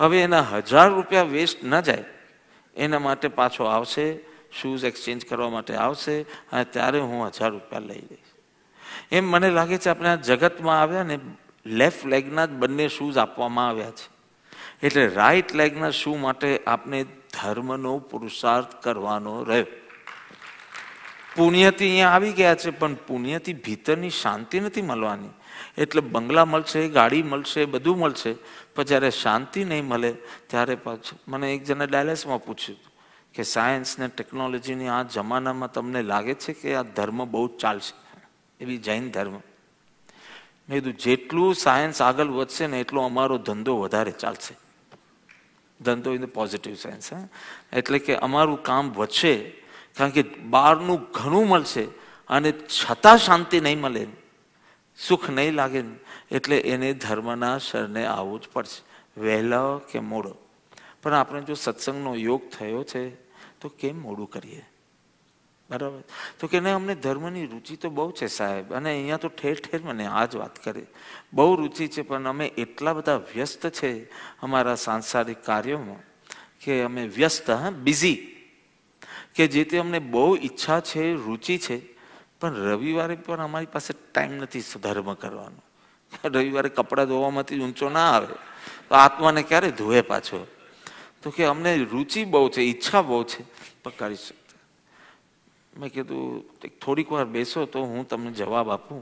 હવે એના હજાર રૂપિયા વેસ્ટ ન જાય એના માટે પાછો આવશે શૂઝ એક્સચેન્જ કરવા માટે આવશે અને ત્યારે હું હજાર રૂપિયા લઈ લઈશ એમ મને લાગે છે આપણે આ જગતમાં આવ્યા ને લેફ્ટ લેગના જ બંને શૂઝ આપવામાં આવ્યા છે એટલે રાઈટ લેગના શૂ માટે આપણે ધર્મનો પુરુષાર્થ કરવાનો રહ્યો પુણ્યથી અહીંયા આવી ગયા છે પણ પુણ્યથી ભીતરની શાંતિ નથી મળવાની એટલે બંગલા મળશે ગાડી મળશે બધું મળશે પણ જ્યારે શાંતિ નહીં મળે ત્યારે પાછું મને એક જણા ડાયલેસમાં પૂછ્યું કે સાયન્સ ને ટેકનોલોજીની આ જમાનામાં તમને લાગે છે કે આ ધર્મ બહુ ચાલશે એવી જૈન ધર્મ મેં કીધું જેટલું સાયન્સ આગળ વધશે ને એટલો અમારો ધંધો વધારે ચાલશે ધંધો ઇન પોઝિટિવ સાયન્સ હા એટલે કે અમારું કામ વધશે કારણ કે બહારનું ઘણું મળશે અને છતાં શાંતિ નહીં મળે સુખ નહીં લાગે એટલે એને ધર્મના શરણે આવવું જ પડશે વહેલો કે મોડો પણ આપણે જો સત્સંગનો યોગ થયો છે તો કેમ મોડું કરીએ બરાબર તો કે નહીં અમને ધર્મની રુચિ તો બહુ છે સાહેબ અને અહીંયા તો ઠેર ઠેર મને આ જ વાત કરે બહુ રુચિ છે પણ અમે એટલા બધા વ્યસ્ત છે અમારા સાંસારિક કાર્યોમાં કે અમે વ્યસ્ત હા બિઝી કે જેથી અમને બહુ ઈચ્છા છે રુચિ છે પણ રવિવારે પણ અમારી પાસે ટાઈમ નથી ધર્મ કરવાનો રવિવારે કપડાં ધોવામાંથી ઊંચો ના આવે તો આત્માને ક્યારે ધોવે પાછો તો કે અમને રુચિ બહુ છે ઈચ્છા બહુ છે પણ કરી મેં કીધું એક થોડીક વાર બેસો તો હું તમને જવાબ આપું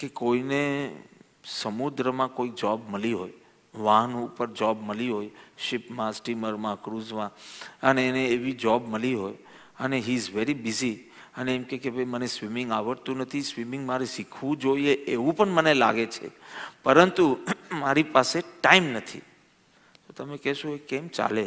કે કોઈને સમુદ્રમાં કોઈ જોબ મળી હોય વાહન ઉપર જોબ મળી હોય શિપમાં સ્ટીમરમાં ક્રૂઝમાં અને એને એવી જોબ મળી હોય અને હી ઇઝ વેરી બિઝી અને એમ કે ભાઈ મને સ્વિમિંગ આવડતું નથી સ્વિમિંગ મારે શીખવું જોઈએ એવું પણ મને લાગે છે પરંતુ મારી પાસે ટાઈમ નથી તો તમે કહેશો એ કેમ ચાલે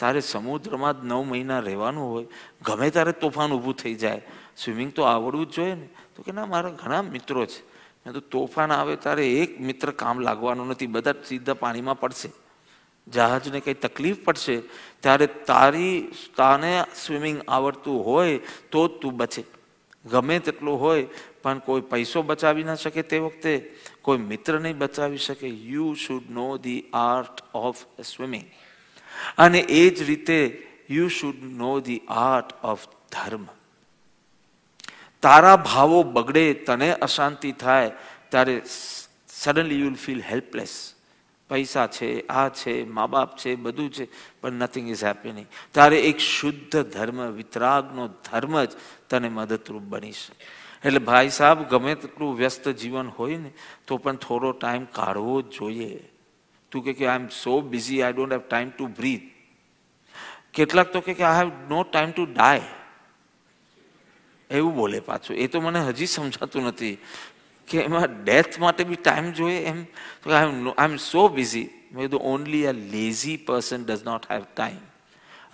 તારે સમુદ્રમાં જ નવ મહિના રહેવાનું હોય ગમે ત્યારે તોફાન ઊભું થઈ જાય સ્વિમિંગ તો આવડવું જ જોઈએ ને તો કે ના મારા ઘણા મિત્રો છે મેં તો તોફાન આવે ત્યારે એક મિત્ર કામ લાગવાનું નથી બધા સીધા પાણીમાં પડશે જહાજને કંઈ તકલીફ પડશે ત્યારે તારી તાને સ્વિમિંગ આવડતું હોય તો જ તું બચે ગમે તેટલું હોય પણ કોઈ પૈસો બચાવી ના શકે તે વખતે કોઈ મિત્ર નહીં બચાવી શકે you should know the art of swimming અને એ જ રીતે you should know the art of dharma તારા ભાવો બગડે તને અશાંતિ થાય ત્યારે suddenly you will feel helpless પૈસા છે આ છે મા બાપ છે બધું છે પણ નથિંગ ઇઝ હેપી હેપેનિંગ ત્યારે એક શુદ્ધ ધર્મ વિતરાગનો ધર્મ જ તને મદદરૂપ બનીશ એટલે ભાઈ સાહેબ ગમે તેટલું વ્યસ્ત જીવન હોય ને તો પણ થોડો ટાઈમ કાઢવો જ જોઈએ તું કે I am so busy I don't have time to breathe કેટલાક તો કે I have no time to die એવું બોલે પાછું એ તો મને હજી સમજાતું નથી કે એમાં ડેથ માટે બી ટાઈમ જોઈએ એમ તો આઈ નો આઈ એમ સો બિઝી મેં કીધું only a lazy person does not have time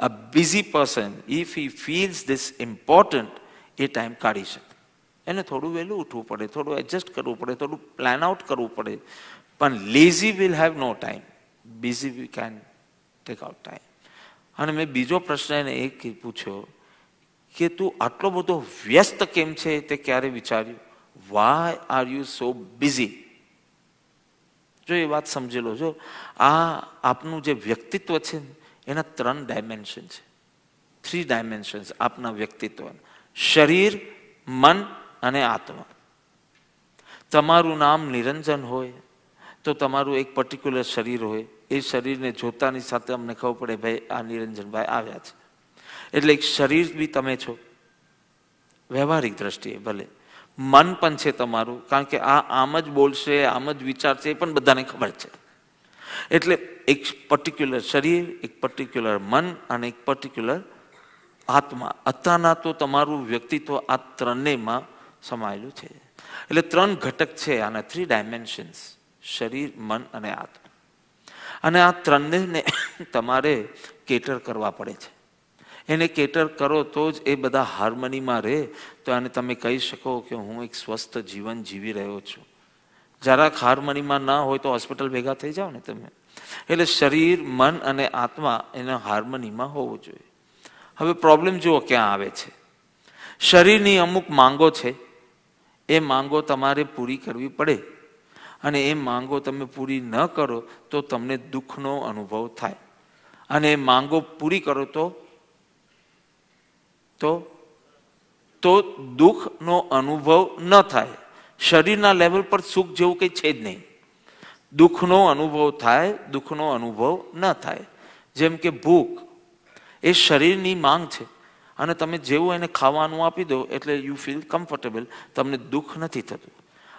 a busy person if he feels this important એ ટાઈમ કાઢી શકે એને થોડું વહેલું ઉઠવું પડે થોડું એડજસ્ટ કરવું પડે થોડું પ્લાન આઉટ કરવું પડે પણ lazy will have no time busy we can take out time અને મેં બીજો પ્રશ્ન એને એ પૂછ્યો કે તું આટલો બધો વ્યસ્ત કેમ છે તે ક્યારે વિચાર્યું why are you so busy જો એ વાત સમજેલો જો આ આપનું જે વ્યક્તિત્વ છે એના ત્રણ ડાયમેન્શન છે થ્રી ડાયમેન્શન્સ આપના વ્યક્તિત્વ શરીર મન અને આત્મા તમારું નામ નિરંજન હોય તો તમારું એક પર્ટિક્યુલર શરીર હોય એ શરીરને જોતાની સાથે અમને ખબર પડે ભાઈ આ નિરંજનભાઈ આવ્યા છે એટલે એક શરીર બી તમે છો વ્યવહારિક દ્રષ્ટિએ ભલે મન પણ છે તમારું કારણ કે આ આમ જ બોલશે આમ જ વિચારશે એ પણ બધાને ખબર છે એટલે એક પર્ટિક્યુલર શરીર એક પર્ટિક્યુલર મન અને એક પર્ટિક્યુલર આત્મા અત્યારના તો તમારું વ્યક્તિત્વ આ ત્રણેયમાં સમાયેલું છે એટલે ત્રણ ઘટક છે આના થ્રી ડાયમેન્શન્સ શરીર મન અને આત્મા અને આ ત્રણેયને તમારે કેટર કરવા પડે છે એને કેટર કરો તો જ એ બધા હાર્મનીમાં રહે તો આને તમે કહી શકો કે હું એક સ્વસ્થ જીવન જીવી રહ્યો છું જરાક હાર્મનીમાં ના હોય તો હોસ્પિટલ ભેગા થઈ જાઓ ને તમે એટલે શરીર મન અને આત્મા એને હાર્મનીમાં હોવું જોઈએ હવે પ્રોબ્લેમ જુઓ ક્યાં આવે છે શરીરની અમુક માંગો છે એ માંગો તમારે પૂરી કરવી પડે અને એ માંગો તમે પૂરી ન કરો તો તમને દુઃખનો અનુભવ થાય અને એ માંગો પૂરી કરો તો તો તો દુઃખનો અનુભવ ન થાય શરીરના લેવલ પર સુખ જેવું કંઈ છે જ નહીં દુઃખનો અનુભવ થાય દુઃખનો અનુભવ ન થાય જેમ કે ભૂખ એ શરીરની માંગ છે અને તમે જેવું એને ખાવાનું આપી દો એટલે યુ ફીલ કમ્ફર્ટેબલ તમને દુઃખ નથી થતું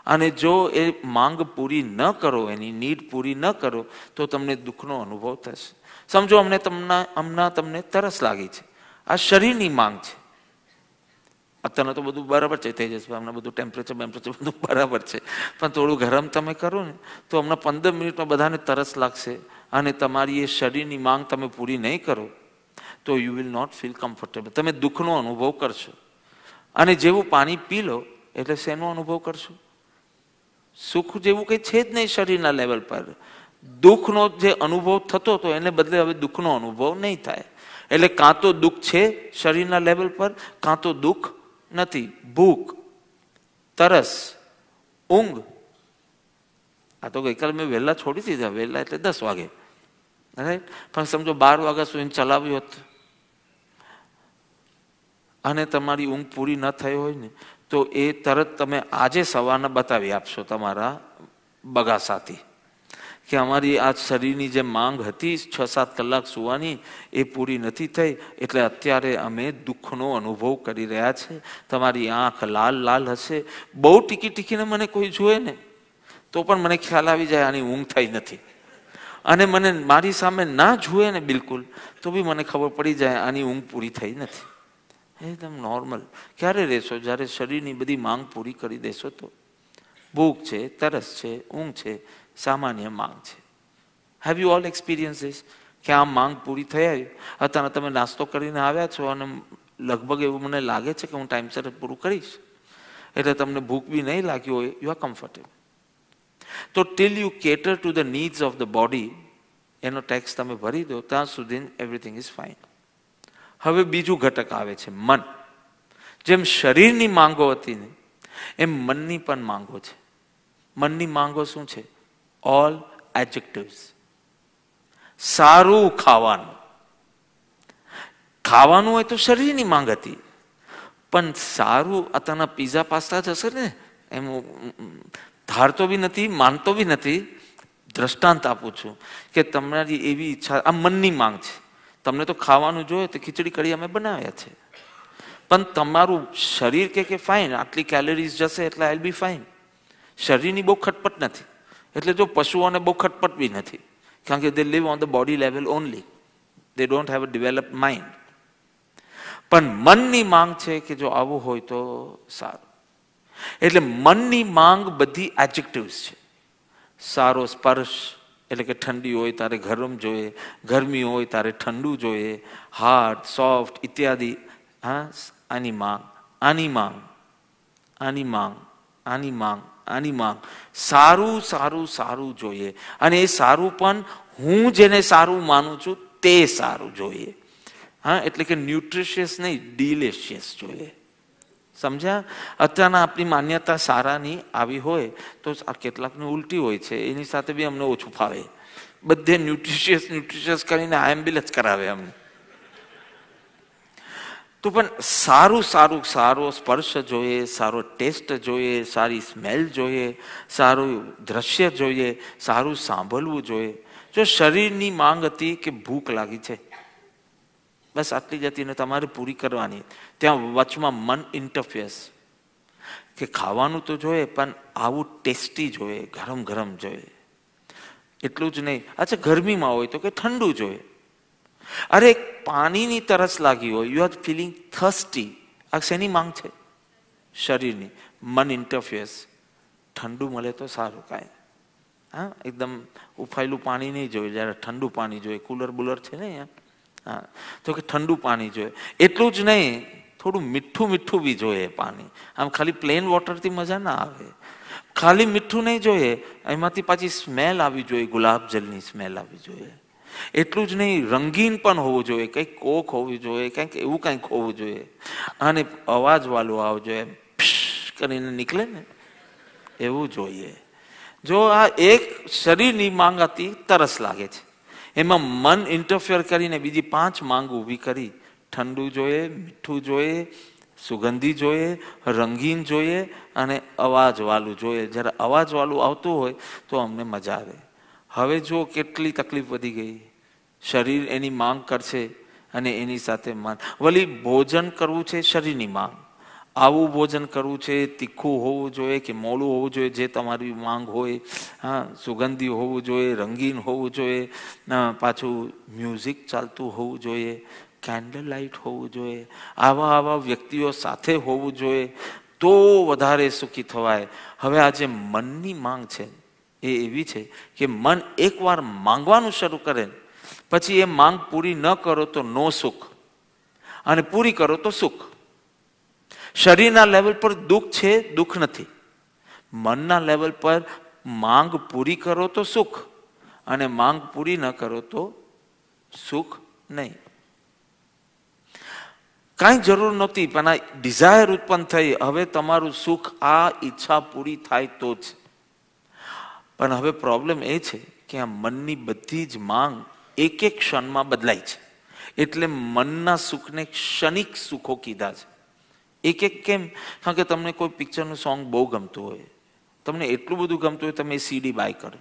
અને જો એ માંગ પૂરી ન કરો એની નીડ પૂરી ન કરો તો તમને દુઃખનો અનુભવ થશે સમજો અમને તમને હમણાં તમને તરસ લાગી છે આ શરીરની માંગ છે અત્યારે તો બધું બરાબર છે થઈ જશે હમણાં બધું ટેમ્પરેચર બેમ્પરેચર બધું બરાબર છે પણ થોડું ગરમ તમે કરો ને તો હમણાં પંદર મિનિટમાં બધાને તરસ લાગશે અને તમારી એ શરીરની માંગ તમે પૂરી નહીં કરો તો you will not feel comfortable તમે દુઃખનો અનુભવ કરશો અને જેવું પાણી પી લો એટલે શેનો અનુભવ કરશો સુખ જેવું કંઈ છે જ નહીં શરીરના લેવલ પર દુઃખનો જે અનુભવ થતો હતો એને બદલે હવે દુઃખનો અનુભવ નહીં થાય એટલે કાં તો દુઃખ છે શરીરના લેવલ પર કાં તો દુઃખ નથી ભૂખ તરસ ઊંઘ આ તો ગઈકાલે મેં વહેલા છોડી દીધા વહેલા એટલે દસ વાગે રાઈટ પણ સમજો બાર વાગ્યા સુધી ચલાવ્યો હતું અને તમારી ઊંઘ પૂરી ન થઈ હોય ને તો એ તરત તમે આજે સવારને બતાવી આપશો તમારા બગાસાથી કે અમારી આ શરીરની જે માંગ હતી છ સાત કલાક સુવાની એ પૂરી નથી થઈ એટલે અત્યારે અમે દુઃખનો અનુભવ કરી રહ્યા છે તમારી આંખ લાલ લાલ હશે બહુ ટીકી ટીકીને મને કોઈ જુએ ને તો પણ મને ખ્યાલ આવી જાય આની ઊંઘ થઈ નથી અને મને મારી સામે ના જુએ ને બિલકુલ તો બી મને ખબર પડી જાય આની ઊંઘ પૂરી થઈ નથી એકદમ નોર્મલ ક્યારે રહેશો જ્યારે શરીરની બધી માંગ પૂરી કરી દેશો તો ભૂખ છે તરસ છે ઊંઘ છે સામાન્ય માંગ છે have you all experience this કે આ માંગ પૂરી થઈ આવી અત્યારે તમે નાસ્તો કરીને આવ્યા છો અને લગભગ એવું મને લાગે છે કે હું ટાઈમસર પૂરું કરીશ એટલે તમને ભૂખ બી નહીં લાગી હોય યુ આર કમ્ફર્ટેબલ તો till you cater to the needs of the body એનો ટેક્સ તમે ભરી દો ત્યાં સુધી એવરીથિંગ ઇઝ ફાઇન હવે બીજું ઘટક આવે છે મન જેમ શરીરની માંગો હતી ને એમ મનની પણ માંગો છે મનની માંગો શું છે ઓલ એડજેક્ટિવ્સ સારું ખાવાનું ખાવાનું હોય તો શરીરની માંગ હતી પણ સારું અત્યારના પીઝા પાસ્તા જ હશે ને એમ ધારતો બી નથી માનતો બી નથી દ્રષ્ટાંત આપું છું કે તમારી એવી ઈચ્છા આ મનની માંગ છે તમને તો ખાવાનું જોઈએ તો ખીચડી કઢી અમે બનાવ્યા છે પણ તમારું શરીર કે કે ફાઇન આટલી કેલરીઝ જશે એટલે આઈલ બી ફાઇન શરીરની બહુ ખટપટ નથી એટલે જો પશુઓને બહુ ખટપટ બી નથી કારણ કે they leave on the body level only they don't have a develop mind પણ મનની માંગ છે કે જો આવું હોય તો સારું એટલે મનની માંગ બધી એડજેક્ટિવ્સ છે સારો સ્પર્શ એટલે કે ઠંડી હોય તારે ગરમ જોઈએ ગરમી હોય તારે ઠંડુ જોઈએ હાર્ડ સોફ્ટ ઇત્યાદિ હા આની માંગ આની માંગ આની માંગ આની માંગ આની માંગ સારું સારું સારું જોઈએ અને એ સારું પણ હું જેને સારું માનું છું તે સારું જોઈએ હા એટલે કે ન્યુટ્રિશિયસ નહીં ડિલિશિયસ જોઈએ સમજ્યા અત્યારના આપણી માન્યતા સારાની આવી હોય તો આ કેટલાકની ઉલટી હોય છે એની સાથે બી અમને ઓછું ફાવે બધે ન્યુટ્રિશિયસ ન્યુટ્રિશિયસ કરીને આયમ્બિલ જ કરાવે અમને તો પણ સારું સારું સારો સ્પર્શ જોઈએ સારો ટેસ્ટ જોઈએ સારી સ્મેલ જોઈએ સારું દ્રશ્ય જોઈએ સારું સાંભળવું જોઈએ જો શરીરની માંગ હતી કે ભૂખ લાગી છે બસ આટલી જ હતી ને તમારે પૂરી કરવાની ત્યાં વચમાં મન ઇન્ટરફેસ કે ખાવાનું તો જોઈએ પણ આવું ટેસ્ટી જોઈએ ગરમ ગરમ જોઈએ એટલું જ નહીં અચ્છા ગરમીમાં હોય તો કે ઠંડુ જોઈએ અરે પાણીની તરસ લાગી હોય યુ આર ફિલિંગ થર્સ્ટી આ શેની માંગ છે શરીરની મન ઇન્ટરફેસ ઠંડુ મળે તો સારું કાંઈ હા એકદમ ઉફાયેલું પાણી નહીં જોઈએ જ્યારે ઠંડુ પાણી જોઈએ કુલર બુલર છે ને અહીંયા તો કે ઠંડુ પાણી જોઈએ એટલું જ નહીં થોડું મીઠું મીઠું બી જોઈએ પાણી આમ ખાલી પ્લેન વોટરથી મજા ના આવે ખાલી મીઠું નહીં જોઈએ એમાંથી પાછી સ્મેલ આવી જોઈએ ગુલાબજલની સ્મેલ આવી જોઈએ એટલું જ નહીં રંગીન પણ હોવું જોઈએ કંઈક કોક હોવું જોઈએ કંઈક એવું કંઈક હોવું જોઈએ અને અવાજવાળું આવવું જોઈએ કરીને નીકળે ને એવું જોઈએ જો આ એક શરીરની માંગ હતી તરસ લાગે છે એમાં મન ઇન્ટરફિયર કરીને બીજી પાંચ માંગ ઊભી કરી ઠંડુ જોઈએ મીઠું જોઈએ સુગંધી જોઈએ રંગીન જોઈએ અને અવાજવાળું જોઈએ જ્યારે અવાજવાળું આવતું હોય તો અમને મજા આવે હવે જો કેટલી તકલીફ વધી ગઈ શરીર એની માંગ કરશે અને એની સાથે મન વળી ભોજન કરવું છે શરીરની માંગ આવું ભોજન કરવું છે તીખું હોવું જોઈએ કે મોળું હોવું જોઈએ જે તમારી માંગ હોય હા સુગંધી હોવું જોઈએ રંગીન હોવું જોઈએ પાછું મ્યુઝિક ચાલતું હોવું જોઈએ કેન્ડલ લાઇટ હોવું જોઈએ આવા આવા વ્યક્તિઓ સાથે હોવું જોઈએ તો વધારે સુખી થવાય હવે આજે મનની માંગ છે એ એવી છે કે મન એકવાર માંગવાનું શરૂ કરે પછી એ માંગ પૂરી ન કરો તો નો સુખ અને પૂરી કરો તો સુખ શરીરના લેવલ પર દુઃખ છે દુઃખ નથી મનના લેવલ પર માંગ પૂરી કરો તો સુખ અને માંગ પૂરી ન કરો તો સુખ નહીં કાંઈ જરૂર નહોતી પણ આ ડિઝાયર ઉત્પન્ન થઈ હવે તમારું સુખ આ ઈચ્છા પૂરી થાય તો જ પણ હવે પ્રોબ્લેમ એ છે કે આ મનની બધી જ માંગ એક એક ક્ષણમાં બદલાય છે એટલે મનના સુખને ક્ષણિક સુખો કીધા છે એક એક કેમ કારણ કે તમને કોઈ પિક્ચરનું સોંગ બહુ ગમતું હોય તમને એટલું બધું ગમતું હોય તમે સીડી બાય કરો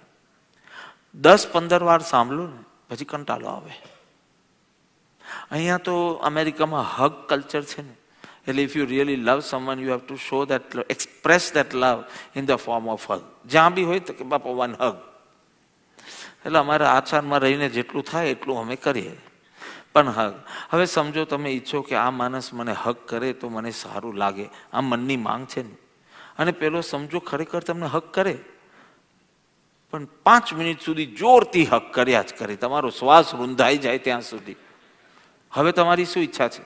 દસ પંદર વાર સાંભળો ને પછી કંટાળો આવે અહીંયા તો અમેરિકામાં હગ કલ્ચર છે ને એટલે if you really love someone you have to show that express that love in the form of hug જ્યાં બી હોય તો કે બાપા વન હગ એટલે અમારા આચારમાં રહીને જેટલું થાય એટલું અમે કરીએ પણ હક હવે સમજો તમે ઈચ્છો કે આ માણસ મને હક કરે તો મને સારું લાગે આ મનની માંગ છે ને અને પેલો સમજો ખરેખર તમને હક કરે પણ પાંચ મિનિટ સુધી જોરથી હક કર્યા જ કરે તમારો શ્વાસ રૂંધાઈ જાય ત્યાં સુધી હવે તમારી શું ઈચ્છા છે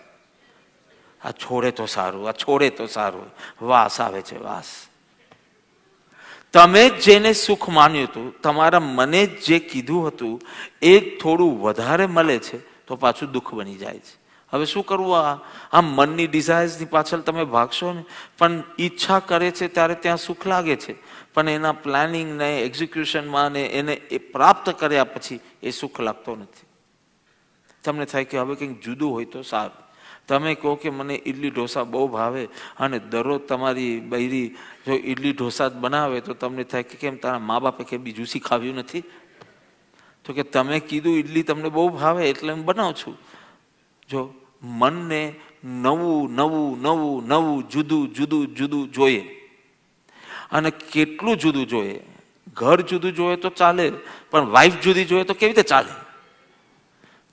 આ છોડે તો સારું આ છોડે તો સારું વાસ આવે છે વાસ તમે જેને સુખ માન્યું હતું તમારા મને જે કીધું હતું એ થોડું વધારે મળે છે તો પાછું દુઃખ બની જાય છે હવે શું કરવું આ આમ મનની ડિઝાયર્સની પાછળ તમે ભાગશો ને પણ ઈચ્છા કરે છે ત્યારે ત્યાં સુખ લાગે છે પણ એના પ્લાનિંગને એક્ઝિક્યુશનમાં ને એને એ પ્રાપ્ત કર્યા પછી એ સુખ લાગતો નથી તમને થાય કે હવે કંઈક જુદું હોય તો સારું તમે કહો કે મને ઇડલી ઢોસા બહુ ભાવે અને દરરોજ તમારી બૈરી જો ઇડલી ઢોસા જ બનાવે તો તમને થાય કે કેમ તારા મા બાપે કે બીજું શીખાવ્યું નથી તો કે તમે કીધું ઇડલી તમને બહુ ભાવે એટલે હું બનાવું છું જો મનને નવું નવું નવું નવું જુદું જુદું જુદું જોઈએ અને કેટલું જુદું જોઈએ ઘર જુદું જોઈએ તો ચાલે પણ વાઈફ જુદી જોઈએ તો કેવી રીતે ચાલે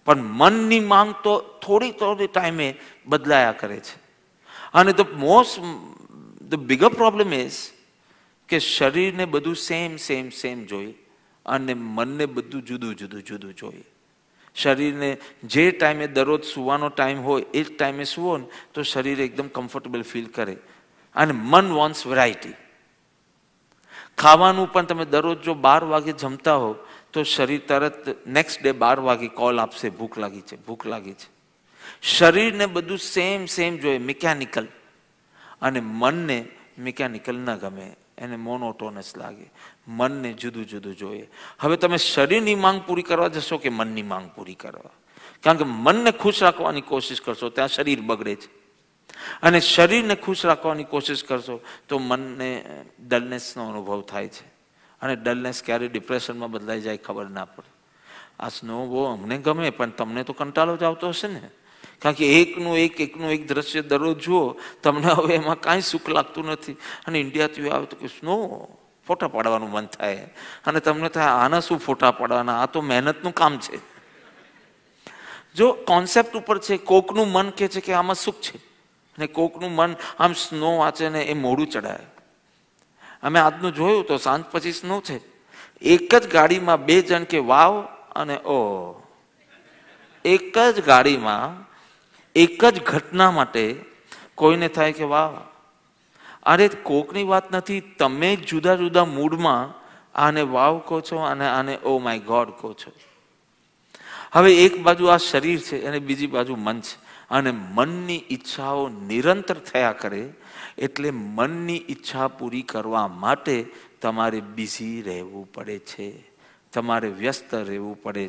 પણ મનની માંગ તો થોડી થોડી ટાઈમે બદલાયા કરે છે અને the most the bigger problem is કે શરીરને બધું સેમ સેમ સેમ જોઈએ અને મનને બધું જુદું જુદું જુદું જોઈએ શરીરને જે ટાઈમે દરરોજ સૂવાનો ટાઈમ હોય એ જ ટાઈમે સૂવો ને તો શરીર એકદમ કમ્ફર્ટેબલ ફીલ કરે અને મન વોન્ટ્સ વેરાયટી ખાવાનું પણ તમે દરરોજ જો બાર વાગે જમતા હો તો શરીર તરત નેક્સ્ટ ડે બાર વાગે કોલ આપશે ભૂખ લાગી છે ભૂખ લાગી છે શરીરને બધું સેમ સેમ જોઈએ મિકેનિકલ અને મનને મિકેનિકલ ન ગમે એને મોનોટોનસ લાગે મનને જુદું જુદું જોઈએ હવે તમે શરીરની માંગ પૂરી કરવા જશો કે મનની માંગ પૂરી કરવા કારણ કે મનને ખુશ રાખવાની કોશિશ કરશો ત્યાં શરીર બગડે છે અને શરીરને ખુશ રાખવાની કોશિશ કરશો તો મનને ડલનેસનો અનુભવ થાય છે અને ડલનેસ ક્યારે ડિપ્રેશનમાં બદલાઈ જાય ખબર ના પડે આ સ્નો બહુ અમને ગમે પણ તમને તો કંટાળો જ આવતો હશે ને કારણ કે એકનું એક એકનું એક દ્રશ્ય દરરોજ જુઓ તમને હવે એમાં કાંઈ સુખ લાગતું નથી અને ઇન્ડિયાથી આવે તો કે સ્નો ફોટા પાડવાનું મન થાય અને તમને થાય આના શું ફોટા પાડવાના આ તો મહેનતનું કામ છે જો કોન્સેપ્ટ ઉપર છે કોકનું મન કે છે કે આમાં સુખ છે અને કોકનું મન આમ સ્નો વાંચે ને એ મોડું ચડાય અમે આજનું જોયું તો સાંજ પછી સ્નો છે એક જ ગાડીમાં બે જણ કે વાવ અને ઓ એક જ ગાડીમાં એક જ ઘટના માટે કોઈને થાય કે વાહ અરે કોકની વાત નથી તમે જુદા જુદા મૂડમાં આને વાવ કહો છો અને આને ઓ માય ગોડ કહો છો હવે એક બાજુ આ શરીર છે અને બીજી બાજુ મન છે અને મનની ઈચ્છાઓ નિરંતર થયા કરે એટલે મનની ઈચ્છા પૂરી કરવા માટે તમારે બિઝી રહેવું પડે છે તમારે વ્યસ્ત રહેવું પડે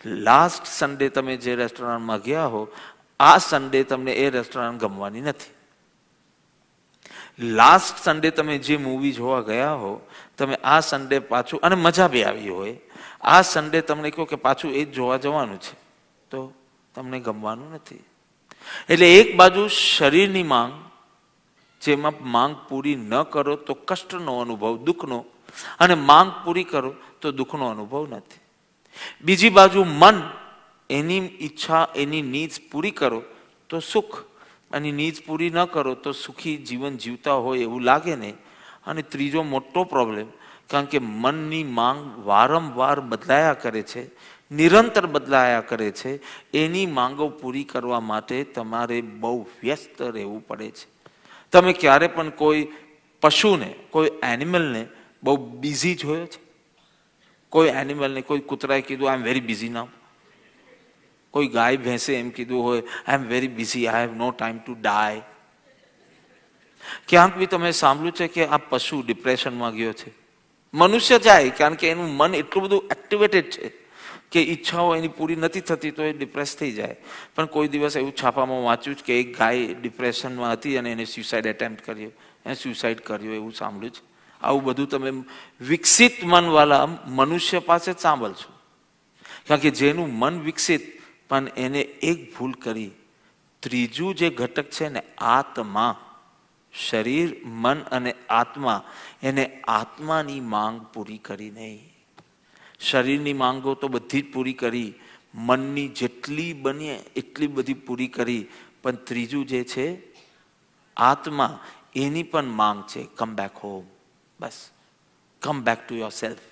છે લાસ્ટ સન્ડે તમે જે રેસ્ટોરન્ટમાં ગયા હો આ સન્ડે તમને એ રેસ્ટોરન્ટ ગમવાની નથી લાસ્ટ સન્ડે તમે જે મૂવી જોવા ગયા હો તમે આ સન્ડે પાછું અને મજા બી આવી હોય આ સન્ડે તમને કહો કે પાછું એ જ જોવા જવાનું છે તો તમને ગમવાનું નથી એટલે એક બાજુ શરીરની માંગ જેમાં માંગ પૂરી ન કરો તો કષ્ટનો અનુભવ દુઃખનો અને માંગ પૂરી કરો તો દુઃખનો અનુભવ નથી બીજી બાજુ મન એની ઈચ્છા એની નીચ પૂરી કરો તો સુખ અને નીચ પૂરી ન કરો તો સુખી જીવન જીવતા હોય એવું લાગે નહીં અને ત્રીજો મોટો પ્રોબ્લેમ કારણ કે મનની માંગ વારંવાર બદલાયા કરે છે નિરંતર બદલાયા કરે છે એની માંગો પૂરી કરવા માટે તમારે બહુ વ્યસ્ત રહેવું પડે છે તમે ક્યારે પણ કોઈ પશુને કોઈ એનિમલને બહુ બિઝી જોયો છે કોઈ એનિમલને કોઈ કૂતરાએ કીધું આઈ એમ વેરી બિઝી નામ કોઈ ગાય ભેંસે એમ કીધું હોય I am very busy I have no time to die ક્યાંક બી તમે સાંભળ્યું છે કે આ પશુ ડિપ્રેશનમાં ગયો છે મનુષ્ય જાય કારણ કે એનું મન એટલું બધું એક્ટિવેટેડ છે કે ઈચ્છાઓ એની પૂરી નથી થતી તો એ ડિપ્રેસ થઈ જાય પણ કોઈ દિવસ એવું છાપામાં વાંચ્યું કે એક ગાય ડિપ્રેશનમાં હતી અને એને સ્યુસાઇડ એટેમ્પ્ટ કર્યો એને સ્યુસાઇડ કર્યો એવું સાંભળ્યું છે આવું બધું તમે વિકસિત મનવાળા મનુષ્ય પાસે જ સાંભળશો કારણ કે જેનું મન વિકસિત પણ એને એક ભૂલ કરી ત્રીજું જે ઘટક છે ને આત્મા શરીર મન અને આત્મા એને આત્માની માંગ પૂરી કરી નહીં શરીરની માંગો તો બધી જ પૂરી કરી મનની જેટલી બને એટલી બધી પૂરી કરી પણ ત્રીજું જે છે આત્મા એની પણ માંગ છે કમ બેક હોમ બસ come back to yourself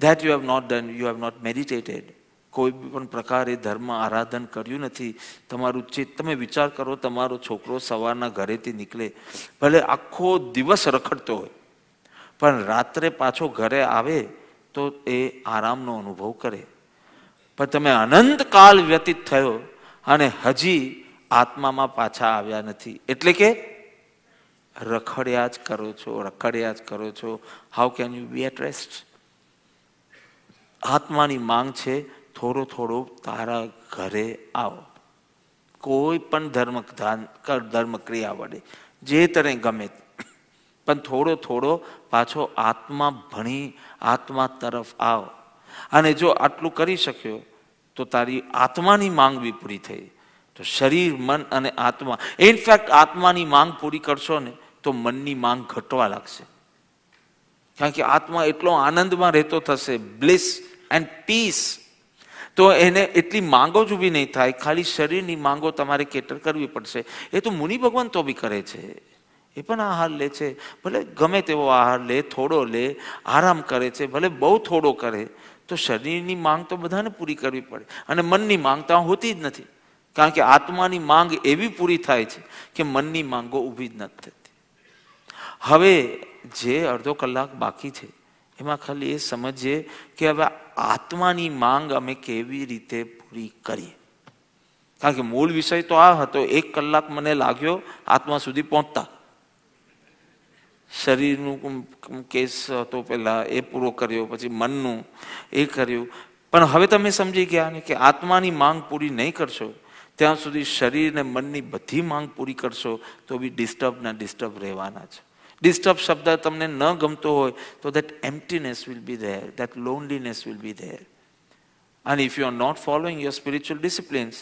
that you have not done you have not meditated કોઈ પણ પ્રકારે ધર્મ આરાધન કર્યું નથી તમારું ચિત્ત તમે વિચાર કરો તમારો છોકરો સવારના ઘરેથી નીકળે ભલે આખો દિવસ રખડતો હોય પણ રાત્રે પાછો ઘરે આવે તો એ આરામનો અનુભવ કરે પણ તમે અનંતકાલ વ્યતીત થયો અને હજી આત્મામાં પાછા આવ્યા નથી એટલે કે રખડ્યા જ કરો છો રખડ્યા જ કરો છો how can you be at rest આત્માની માંગ છે થોડું થોડું તારા ઘરે આવો કોઈ પણ ધર્મ ધર્મ ક્રિયા વડે જે તને ગમે પણ થોડો થોડો પાછો આત્મા ભણી આત્મા તરફ આવ અને જો આટલું કરી શક્યો તો તારી આત્માની માંગ બી પૂરી થઈ તો શરીર મન અને આત્મા ઇનફેક્ટ આત્માની માંગ પૂરી કરશો ને તો મનની માંગ ઘટવા લાગશે કારણ કે આત્મા એટલો આનંદમાં રહેતો થશે બ્લિસ એન્ડ પીસ તો એને એટલી માંગો જ ઊભી નહીં થાય ખાલી શરીરની માંગો તમારે કેટર કરવી પડશે એ તો મુનિ ભગવાન તો બી કરે છે એ પણ આહાર લે છે ભલે ગમે તેવો આહાર લે થોડો લે આરામ કરે છે ભલે બહુ થોડો કરે તો શરીરની માંગ તો બધાને પૂરી કરવી પડે અને મનની માંગ તો હોતી જ નથી કારણ કે આત્માની માંગ એવી પૂરી થાય છે કે મનની માંગો ઊભી જ નથી થતી હવે જે અડધો કલાક બાકી છે એમાં ખાલી એ સમજીએ કે હવે આત્માની માંગ અમે કેવી રીતે પૂરી કરીએ કારણ કે મૂળ વિષય તો આ હતો એક કલાક મને લાગ્યો આત્મા સુધી પહોંચતા શરીરનું કેસ હતો પહેલાં એ પૂરો કર્યો પછી મનનું એ કર્યું પણ હવે તમે સમજી ગયા ને કે આત્માની માંગ પૂરી નહીં કરશો ત્યાં સુધી શરીર ને મનની બધી માંગ પૂરી કરશો તો બી ડિસ્ટર્બના ડિસ્ટર્બ રહેવાના છે ડિસ્ટર્બ શબ્દ તમને ન ગમતો હોય તો that emptiness will be there that loneliness will be there and if you are not following your spiritual disciplines,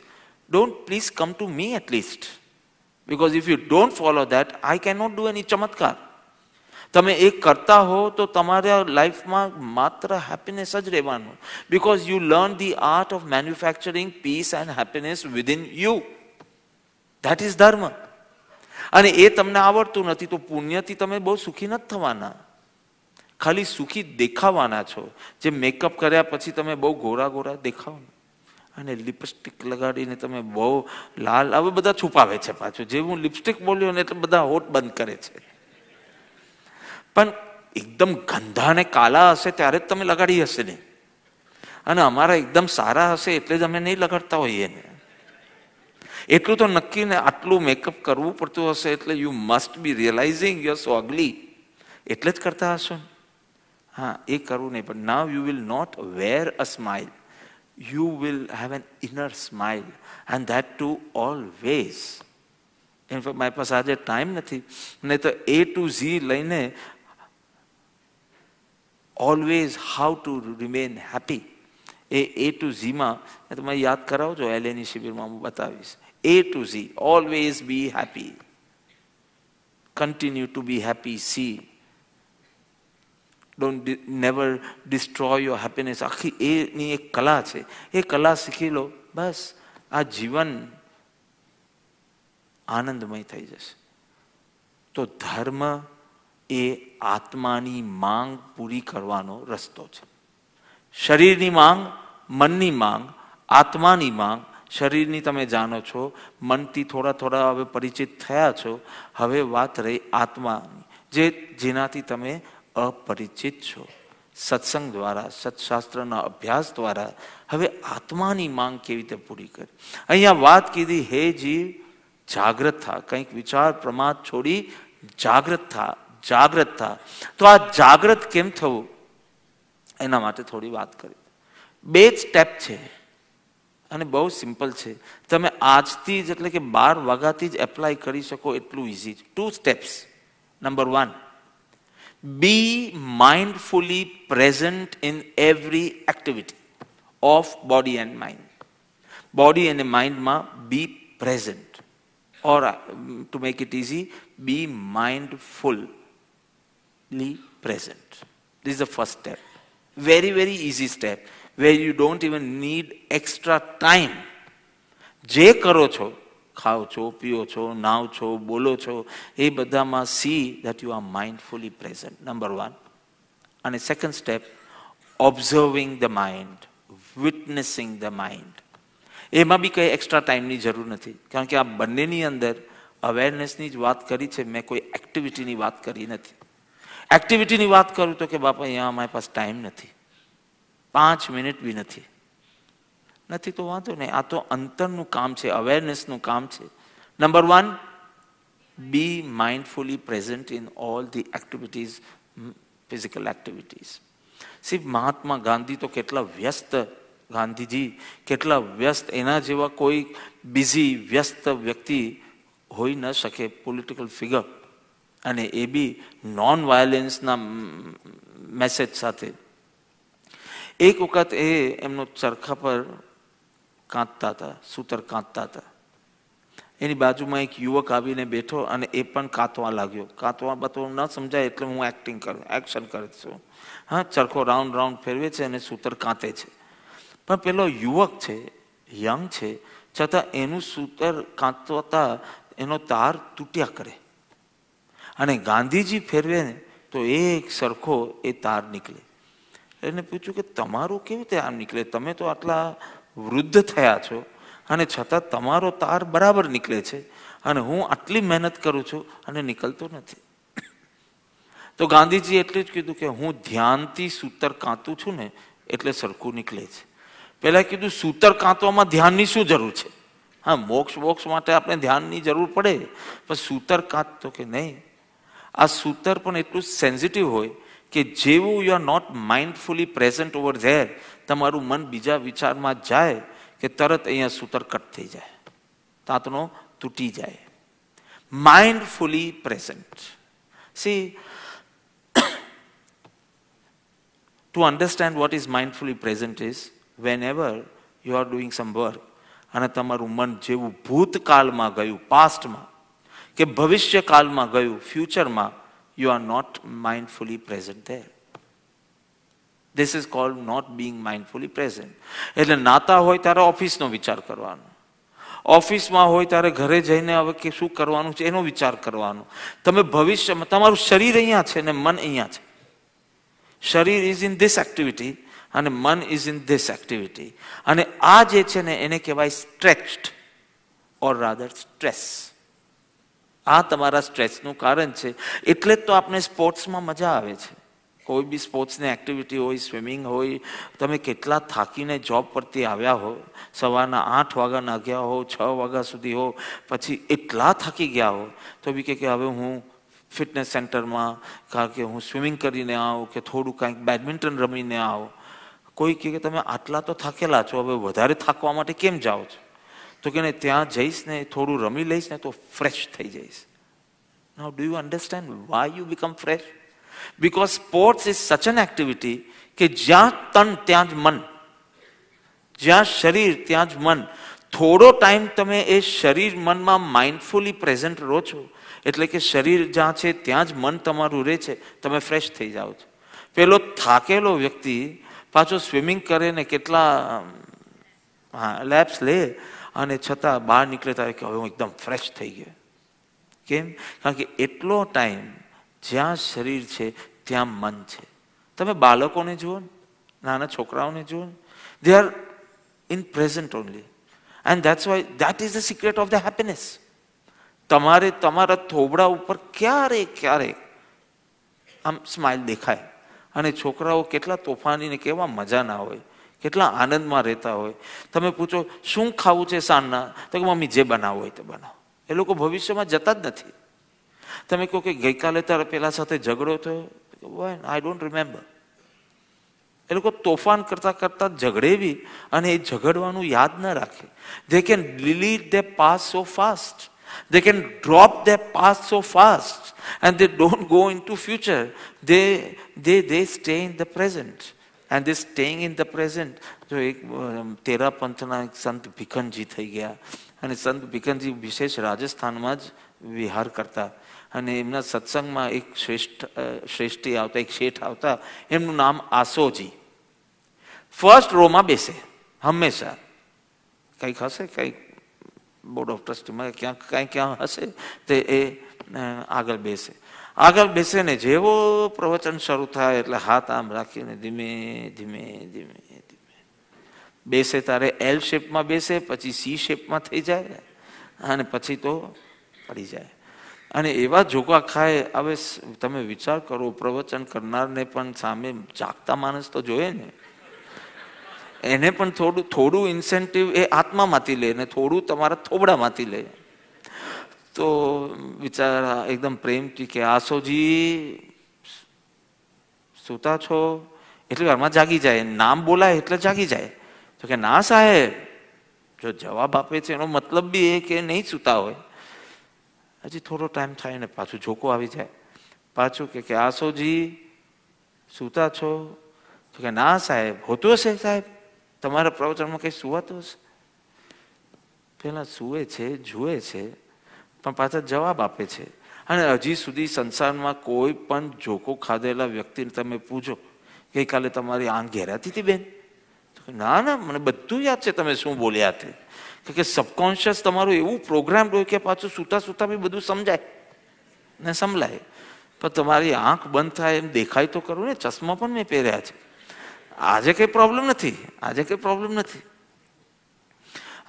don't please come to me at least. Because if you don't follow that, I cannot do any ચમત્કાર તમે એ કરતા હો તો તમારા લાઈફમાં માત્ર happiness જ રહેવાનું because you learn the art of manufacturing peace and happiness within you that is ધર્મ અને એ તમને આવડતું નથી તો પુણ્યથી તમે બહુ સુખી નથી થવાના ખાલી સુખી દેખાવાના છો જે મેકઅપ કર્યા પછી તમે બહુ ગોરા ગોરા દેખાવ અને લિપસ્ટિક લગાડીને તમે બહુ લાલ હવે બધા છુપાવે છે પાછું જે હું લિપસ્ટિક બોલ્યો ને એટલે બધા હોટ બંધ કરે છે પણ એકદમ ગંધા ને કાલા હશે ત્યારે જ તમે લગાડી હશે નહીં અને અમારા એકદમ સારા હશે એટલે જ અમે નહીં લગાડતા હોઈએ એને એટલું તો નક્કી ને આટલું મેકઅપ કરવું પડતું હશે એટલે you must be realising you are so ugly એટલે જ કરતા હશો હા એ કરવું નહીં પણ now you will not wear a smile you will have an inner smile and that too always in fact મારી પાસે આજે ટાઈમ નથી નહીં તો એ ટુ ઝી લઈને always how to remain happy એ એ ટુ ઝીમાં તમે યાદ કરાવજો એલ એની શિબિરમાં હું બતાવીશ A to Z. Always be happy. Continue to be happy. See. Don't never destroy your happiness આખી એની એક કલા છે એ કલા શીખી લો બસ આ જીવન આનંદમય થઈ જશે તો ધર્મ એ આત્માની માંગ પૂરી કરવાનો રસ્તો છે શરીરની માંગ મનની માંગ આત્માની માંગ શરીરની તમે જાણો છો મનથી થોડા થોડા હવે પરિચિત થયા છો હવે વાત રહી આત્માની જે જેનાથી તમે અપરિચિત છો સત્સંગ દ્વારા સત્શાસ્ત્રના અભ્યાસ દ્વારા હવે આત્માની માંગ કેવી રીતે પૂરી કરી અહીંયા વાત કીધી હે જીવ જાગ્રત થા કંઈક વિચાર પ્રમાદ છોડી જાગ્રત થા જાગ્રત થા તો આ જાગ્રત કેમ થવું એના માટે થોડી વાત કરી બે જ સ્ટેપ છે અને બહુ સિમ્પલ છે તમે આજથી જ એટલે કે બાર વાગ્યાથી જ એપ્લાય કરી શકો એટલું easy two steps number one be mindfully present in every activity of body and mind body and માઇન્ડમાં be present or to make it easy be mindfully present this the first step very very easy step where you don't even need extra time જે કરો છો ખાઓ છો પીઓ છો નાવ છો બોલો છો એ બધામાં see that you are mindfully present number one અને second step observing the mind witnessing the mind એમાં બી કંઈ એક્સ્ટ્રા ટાઈમની જરૂર નથી કારણ કે આ બંનેની અંદર અવેરનેસની જ વાત કરી છે મેં કોઈ એક્ટિવિટીની વાત કરી નથી એક્ટિવિટીની વાત કરું તો કે બાપા અહીંયા અમારી પાસે ટાઈમ નથી પાંચ મિનિટ બી નથી નથી તો વાંધો નહીં આ તો અંતરનું કામ છે અવેરનેસનું કામ છે number one be mindfully present in all the activities physical activities see Mahatma Gandhi તો કેટલા વ્યસ્ત ગાંધીજી કેટલા વ્યસ્ત એના જેવા કોઈ બિઝી વ્યસ્ત વ્યક્તિ હોઈ ન શકે પોલિટિકલ ફિગર અને એ બી નોન વાયોલેન્સના મેસેજ સાથે એક વખત એ એમનો ચરખા પર કાંતતા હતા સૂતર કાંતતા હતા એની બાજુમાં એક યુવક આવીને બેઠો અને એ પણ કાંતવા લાગ્યો કાંતવા બતો ન સમજાય એટલે હું એક્ટિંગ કરું એક્શન કરું છું હા ચરખો રાઉન્ડ રાઉન્ડ ફેરવે છે અને સૂતર કાંતે છે પણ પેલો યુવક છે યંગ છે છતાં એનું સૂતર કાંતતા એનો તાર તૂટ્યા કરે અને ગાંધીજી ફેરવે ને તો એક સરખો એ તાર નીકળે એને પૂછ્યું કે તમારું કેવી રીતે આમ નીકળે તમે તો આટલા વૃદ્ધ થયા છો અને છતાં તમારો તાર બરાબર નીકળે છે અને હું આટલી મહેનત કરું છું અને નીકળતો નથી તો ગાંધીજી એટલું જ કીધું કે હું ધ્યાનથી સૂતર કાંતું છું ને એટલે સરખું નીકળે છે પહેલાં કીધું સૂતર કાંતવામાં ધ્યાનની શું જરૂર છે હા મોક્ષ મોક્ષ માટે આપણે ધ્યાનની જરૂર પડે પણ સૂતર કાંત તો કે નહીં આ સૂતર પણ એટલું સેન્સિટિવ હોય કે જેવું you are not mindfully present over there તમારું મન બીજા વિચારમાં જાય કે તરત અહીંયા સૂતરકટ થઈ જાય તાંતનો તૂટી જાય mindfully present see to understand what is mindfully present is whenever you are doing some work અને તમારું મન જેવું ભૂતકાળમાં ગયું પાસ્ટમાં કે ભવિષ્યકાળમાં ગયું ફ્યુચરમાં you are not mindfully present there. This is called not being mindfully present. એટલે નાતા હોય ત્યારે ઓફિસનો વિચાર કરવાનો ઓફિસમાં હોય ત્યારે ઘરે જઈને હવે કે શું કરવાનું છે એનો વિચાર કરવાનો તમે ભવિષ્યમાં તમારું શરીર અહીંયા છે ને મન અહીંયા છે શરીર ઇઝ ઇન ધીસ એક્ટિવિટી અને મન ઇઝ ઇન ધીસ એક્ટિવિટી અને આ જે છે ને એને કહેવાય સ્ટ્રેચ્ડ ઓર રાધર સ્ટ્રેસ આ તમારા સ્ટ્રેસનું કારણ છે એટલે જ તો આપણે સ્પોર્ટ્સમાં મજા આવે છે કોઈ બી સ્પોર્ટ્સની એક્ટિવિટી હોય સ્વિમિંગ હોય તમે કેટલા થાકીને જોબ પરથી આવ્યા હો સવારના આઠ વાગ્યાના નાગ્યા હો છ વાગ્યા સુધી હો પછી એટલા થાકી ગયા હો તો બી કે હવે હું ફિટનેસ સેન્ટરમાં કારણ કે હું સ્વિમિંગ કરીને આવું કે થોડું કાંઈક બેડમિન્ટન રમીને આવો કોઈ કહે કે તમે આટલા તો થાકેલા છો હવે વધારે થાકવા માટે કેમ જાઓ છો તો કે ત્યાં જઈશ ને થોડું રમી લઈશ ને તો ફ્રેશ થઈ જઈશ now do you understand why you become fresh because sports is such an activity કે જ્યાં તન ત્યાં જ મન જ્યાં શરીર ત્યાં જ મન થોડો ટાઈમ તમે એ શરીર મનમાં માઇન્ડફુલી પ્રેઝન્ટ રહો છો એટલે કે શરીર જ્યાં છે ત્યાં જ મન તમારું રહે છે તમે ફ્રેશ થઈ જાઓ છો પેલો થાકેલો વ્યક્તિ પાછો સ્વિમિંગ કરે ને કેટલા હા લેબ્સ લે અને છતાં બહાર નીકળે ત્યારે કે હવે હું એકદમ ફ્રેશ થઈ ગયો કેમ કારણ કે એટલો ટાઈમ જ્યાં શરીર છે ત્યાં મન છે તમે બાળકોને જુઓ નાના છોકરાઓને જુઓ they are in present only and that's why that is the secret of the happiness તમારે તમારા થોબડા ઉપર ક્યારે ક્યારે આમ સ્માઇલ દેખાય અને છોકરાઓ કેટલા તોફાનીને કેવા મજા ના હોય કેટલા આનંદમાં રહેતા હોય તમે પૂછો શું ખાવું છે સાંજના તો કે મમ્મી જે બનાવો હોય તે બનાવો એ લોકો ભવિષ્યમાં જતા જ નથી તમે કહો કે ગઈકાલે તારા પેલા સાથે ઝઘડો થયો આઈ ડોન્ટ રિમેમ્બર એ લોકો તોફાન કરતાં કરતાં ઝઘડે અને એ ઝઘડવાનું યાદ ન રાખે they can delete they pass so fast they can drop their past so fast and they don't go into future they they they stay in the present and they staying in the present જો એક તેરા પંથના એક સંત ભીખનજી થઈ ગયા અને સંત ભીખનજી વિશેષ રાજસ્થાનમાં જ વિહાર કરતા અને એમના સત્સંગમાં એક શ્રેષ્ઠ શ્રેષ્ઠી આવતા એક શેઠ આવતા એમનું નામ આસોજી ફર્સ્ટ રોમાં બેસે હંમેશા કંઈક હશે કંઈક બોર્ડ ઓફ ટ્રસ્ટીમાં ક્યાંક કાંઈ ક્યાં હશે તે એ આગળ બેસે આગળ બેસીને જેવો પ્રવચન શરૂ થાય એટલે હાથ આમ રાખીને ધીમે ધીમે ધીમે ધીમે બેસે તારે એલ શેપમાં બેસે પછી સી શેપમાં થઈ જાય અને પછી તો પડી જાય અને એવા જોગા ખાય હવે તમે વિચાર કરો પ્રવચન કરનારને પણ સામે જાગતા માણસ તો જોઈએ ને એને પણ થોડું થોડું ઇન્સેન્ટિવ એ આત્મામાંથી લે ને થોડું તમારા થોબડામાંથી લે તો બિચારા એકદમ પ્રેમથી કે આસોજી સૂતા છો એટલી વારમાં જાગી જાય નામ બોલાય એટલે જાગી જાય તો કે ના સાહેબ જો જવાબ આપે છે એનો મતલબ બી એ કે નહીં સૂતા હોય હજી થોડો ટાઈમ થાય ને પાછું ઝોકો આવી જાય પાછું કે કે આસોજી સૂતા છો તો કે ના સાહેબ હોતું હશે સાહેબ તમારા પ્રવચનમાં કંઈ સુવાતું હશે પહેલાં સુવે છે જુએ છે પણ પાછા જવાબ આપે છે અને હજી સુધી સંસારમાં કોઈ પણ જોકો ખાધેલા વ્યક્તિને તમે પૂછો ગઈકાલે તમારી આંખ ઘેરાતી હતી બેન ના ના મને બધું યાદ છે તમે શું બોલ્યા તે કે સબકોન્શિયસ તમારું એવું પ્રોગ્રામ રહ્યું કે પાછું સૂતા સૂતા બી બધું સમજાય ને સમલાય પણ તમારી આંખ બંધ થાય એમ દેખાય તો કરું ને ચશ્મા પણ મેં પહેર્યા છે આજે કંઈ પ્રોબ્લેમ નથી આજે કંઈ પ્રોબ્લેમ નથી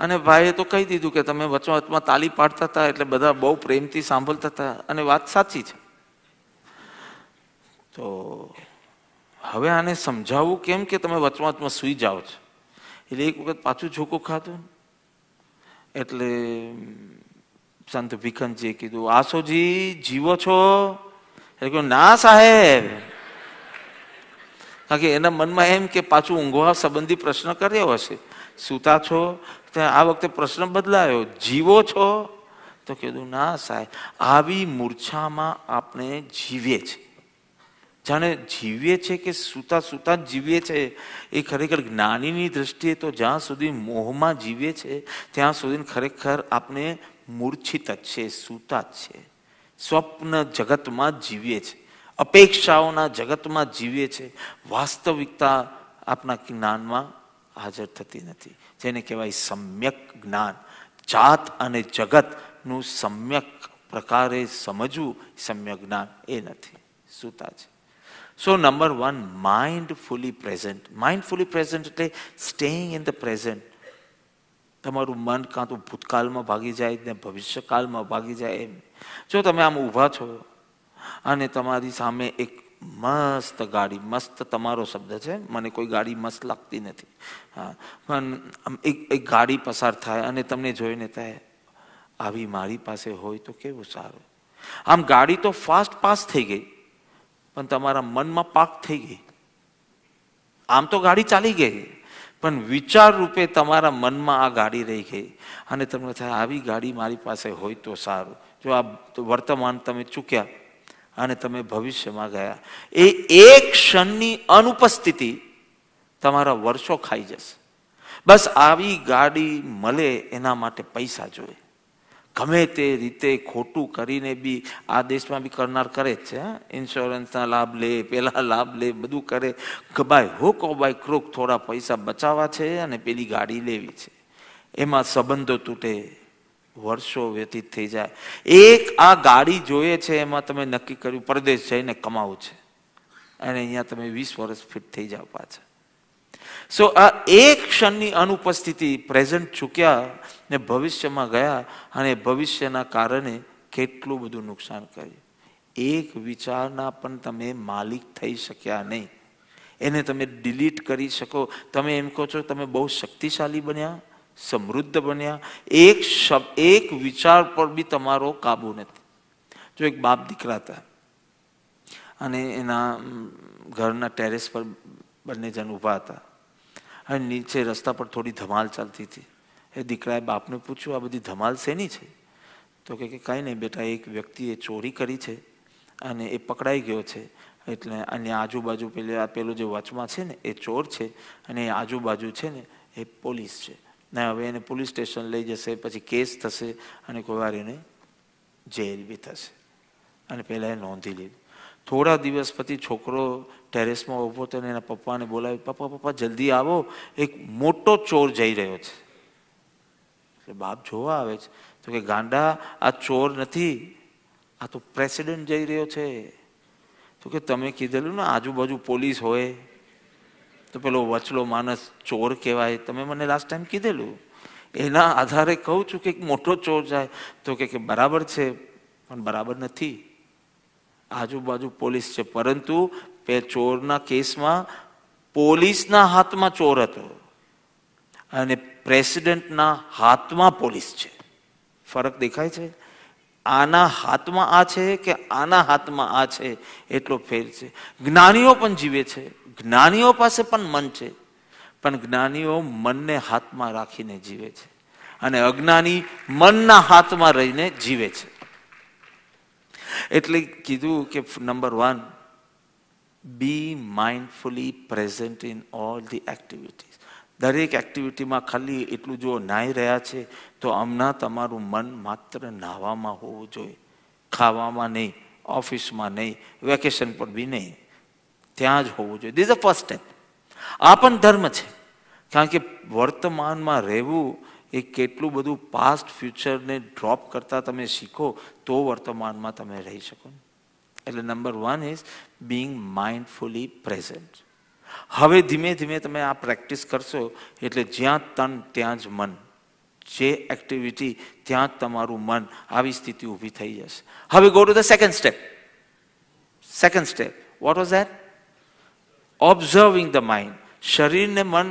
અને ભાઈએ તો કહી દીધું કે તમે વચમાં તાલી પાડતા હતા એટલે બધા બહુ પ્રેમથી સાંભળતા હતા અને વાત સાચી છે તો હવે આને સમજાવવું કેમ કે તમે વચમાં સુઈ જાઓ છો એટલે એક વખત પાછું ઝોકો ખાધું એટલે સંત ભીખનજીએ કીધું આસોજી જીવો છો એટલે કહ્યું ના સાહેબ કારણ કે એના મનમાં એમ કે પાછું ઊંઘવા સંબંધી પ્રશ્ન કર્યો હશે સૂતા છો આ વખતે પ્રશ્ન બદલાયો જીવો છો તો કીધું ના સાહેબ આવી મૂર્છામાં આપણે જીવીએ છીએ જાણે જીવીએ છે કે સૂતા સૂતા જ જીવીએ છે એ ખરેખર જ્ઞાનીની દ્રષ્ટિએ તો જ્યાં સુધી મોહમાં જીવીએ છે ત્યાં સુધી ખરેખર આપણે મૂર્છિત જ છે સૂતા જ છે સ્વપ્ન જગતમાં જીવીએ છે અપેક્ષાઓના જગતમાં જીવીએ છે વાસ્તવિકતા આપણા જ્ઞાનમાં હાજર થતી નથી જેને કહેવાય સમ્યક જ્ઞાન જાત અને જગતનું સમ્યક પ્રકારે સમજવું સમ્યક જ્ઞાન એ નથી સુતા છે so number one mindfully present mindfully present એટલે સ્ટેઇંગ ઇન ધ પ્રેઝન્ટ તમારું મન કાં તો ભૂતકાળમાં ભાગી જાય ને ભવિષ્યકાળમાં ભાગી જાય એમ જો તમે આમ ઊભા છો અને તમારી સામે એક મસ્ત ગાડી મસ્ત તમારો શબ્દ છે મને કોઈ ગાડી મસ્ત લાગતી નથી હા પણ એક એક ગાડી પસાર થાય અને તમને જોઈને થાય આવી મારી પાસે હોય તો કેવું સારું આમ ગાડી તો ફાસ્ટ પાસ થઈ ગઈ પણ તમારા મનમાં પાક થઈ ગઈ આમ તો ગાડી ચાલી ગઈ પણ વિચાર રૂપે તમારા મનમાં આ ગાડી રહી ગઈ અને તમને થાય આવી ગાડી મારી પાસે હોય તો સારું જો આ વર્તમાન તમે ચૂક્યા અને તમે ભવિષ્યમાં ગયા એ એક ક્ષણની અનુપસ્થિતિ તમારા વર્ષો ખાઈ જશે બસ આવી ગાડી મળે એના માટે પૈસા જોઈએ ગમે તે રીતે ખોટું કરીને બી આ દેશમાં બી કરનાર કરે જ છે ઇન્સ્યોરન્સના લાભ લે પેલા લાભ લે બધું કરે by hook or by crook થોડા પૈસા બચાવવા છે અને પેલી ગાડી લેવી છે એમાં સંબંધો તૂટે વર્ષો વ્યતીત થઈ જાય એક આ ગાડી જોઈએ છે એમાં તમે નક્કી કર્યું પરદેશ જઈને કમાવું છે અને અહીંયા તમે વીસ વર્ષ ફિટ થઈ જાઓ પાછા સો આ એક ક્ષણની અનુપસ્થિતિ પ્રેઝન્ટ ચૂક્યા ને ભવિષ્યમાં ગયા અને ભવિષ્યના કારણે કેટલું બધું નુકસાન કર્યું એક વિચારના પણ તમે માલિક થઈ શક્યા નહીં એને તમે ડિલીટ કરી શકો તમે એમ કહો છો તમે બહુ શક્તિશાળી બન્યા સમૃદ્ધ બન્યા એક શબ્દ એક વિચાર પર બી તમારો કાબુ નથી જો એક બાપ દીકરા હતા અને એના ઘરના ટેરેસ પર બંને જણ ઊભા હતા અને નીચે રસ્તા પર થોડી ધમાલ ચાલતી હતી એ દીકરાએ બાપને પૂછ્યું આ બધી ધમાલ શેની છે તો કે કાંઈ નહીં બેટા એક વ્યક્તિએ ચોરી કરી છે અને એ પકડાઈ ગયો છે એટલે અને આજુબાજુ પેલે આ પેલું જે વચમાં છે ને એ ચોર છે અને એ આજુબાજુ છે ને એ પોલીસ છે ના હવે એને પોલીસ સ્ટેશન લઈ જશે પછી કેસ થશે અને કોઈ એને જેલ બી થશે અને પહેલાં એ નોંધી લીધું થોડા દિવસ પછી છોકરો ટેરેસમાં ઊભો હતો અને એના પપ્પાને બોલાવી પપ્પા પપ્પા જલ્દી આવો એક મોટો ચોર જઈ રહ્યો છે એટલે બાપ જોવા આવે છે તો કે ગાંડા આ ચોર નથી આ તો પ્રેસિડેન્ટ જઈ રહ્યો છે તો કે તમે કીધેલું ને આજુબાજુ પોલીસ હોય તો પેલો વચલો માણસ ચોર કહેવાય તમે મને લાસ્ટ ટાઈમ કીધેલું એના આધારે કહું છું કે એક મોટો ચોર જાય તો કે બરાબર છે પણ બરાબર નથી આજુબાજુ પોલીસ છે પરંતુ પે ચોરના કેસમાં પોલીસના હાથમાં ચોર હતો અને પ્રેસિડેન્ટના હાથમાં પોલીસ છે ફરક દેખાય છે આના હાથમાં આ છે કે આના હાથમાં આ છે એટલો ફેર છે જ્ઞાનીઓ પણ જીવે છે જ્ઞાનીઓ પાસે પણ મન છે પણ જ્ઞાનીઓ મનને હાથમાં રાખીને જીવે છે અને અજ્ઞાની મનના હાથમાં રહીને જીવે છે એટલે કીધું કે number one be mindfully present in all the activity દરેક એક્ટિવિટીમાં ખાલી એટલું જો નાહી રહ્યા છે તો હમણાં તમારું મન માત્ર નાહવામાં હોવું જોઈએ ખાવામાં નહીં ઓફિસમાં નહીં વેકેશન પર બી નહીં ત્યાં જ હોવું જોઈએ ધીઝ અ ફર્સ્ટ સ્ટેપ આ પણ ધર્મ છે કારણ કે વર્તમાનમાં રહેવું એ કેટલું બધું પાસ્ટ ફ્યુચરને ડ્રોપ કરતાં તમે શીખો તો વર્તમાનમાં તમે રહી શકો એટલે number one is being mindfully present હવે ધીમે ધીમે તમે આ પ્રેક્ટિસ કરશો એટલે જ્યાં તન ત્યાં જ મન જે એક્ટિવિટી ત્યાં જ તમારું મન આવી સ્થિતિ ઊભી થઈ જશે હવે go to the second step second step what was that observing the mind શરીરને મન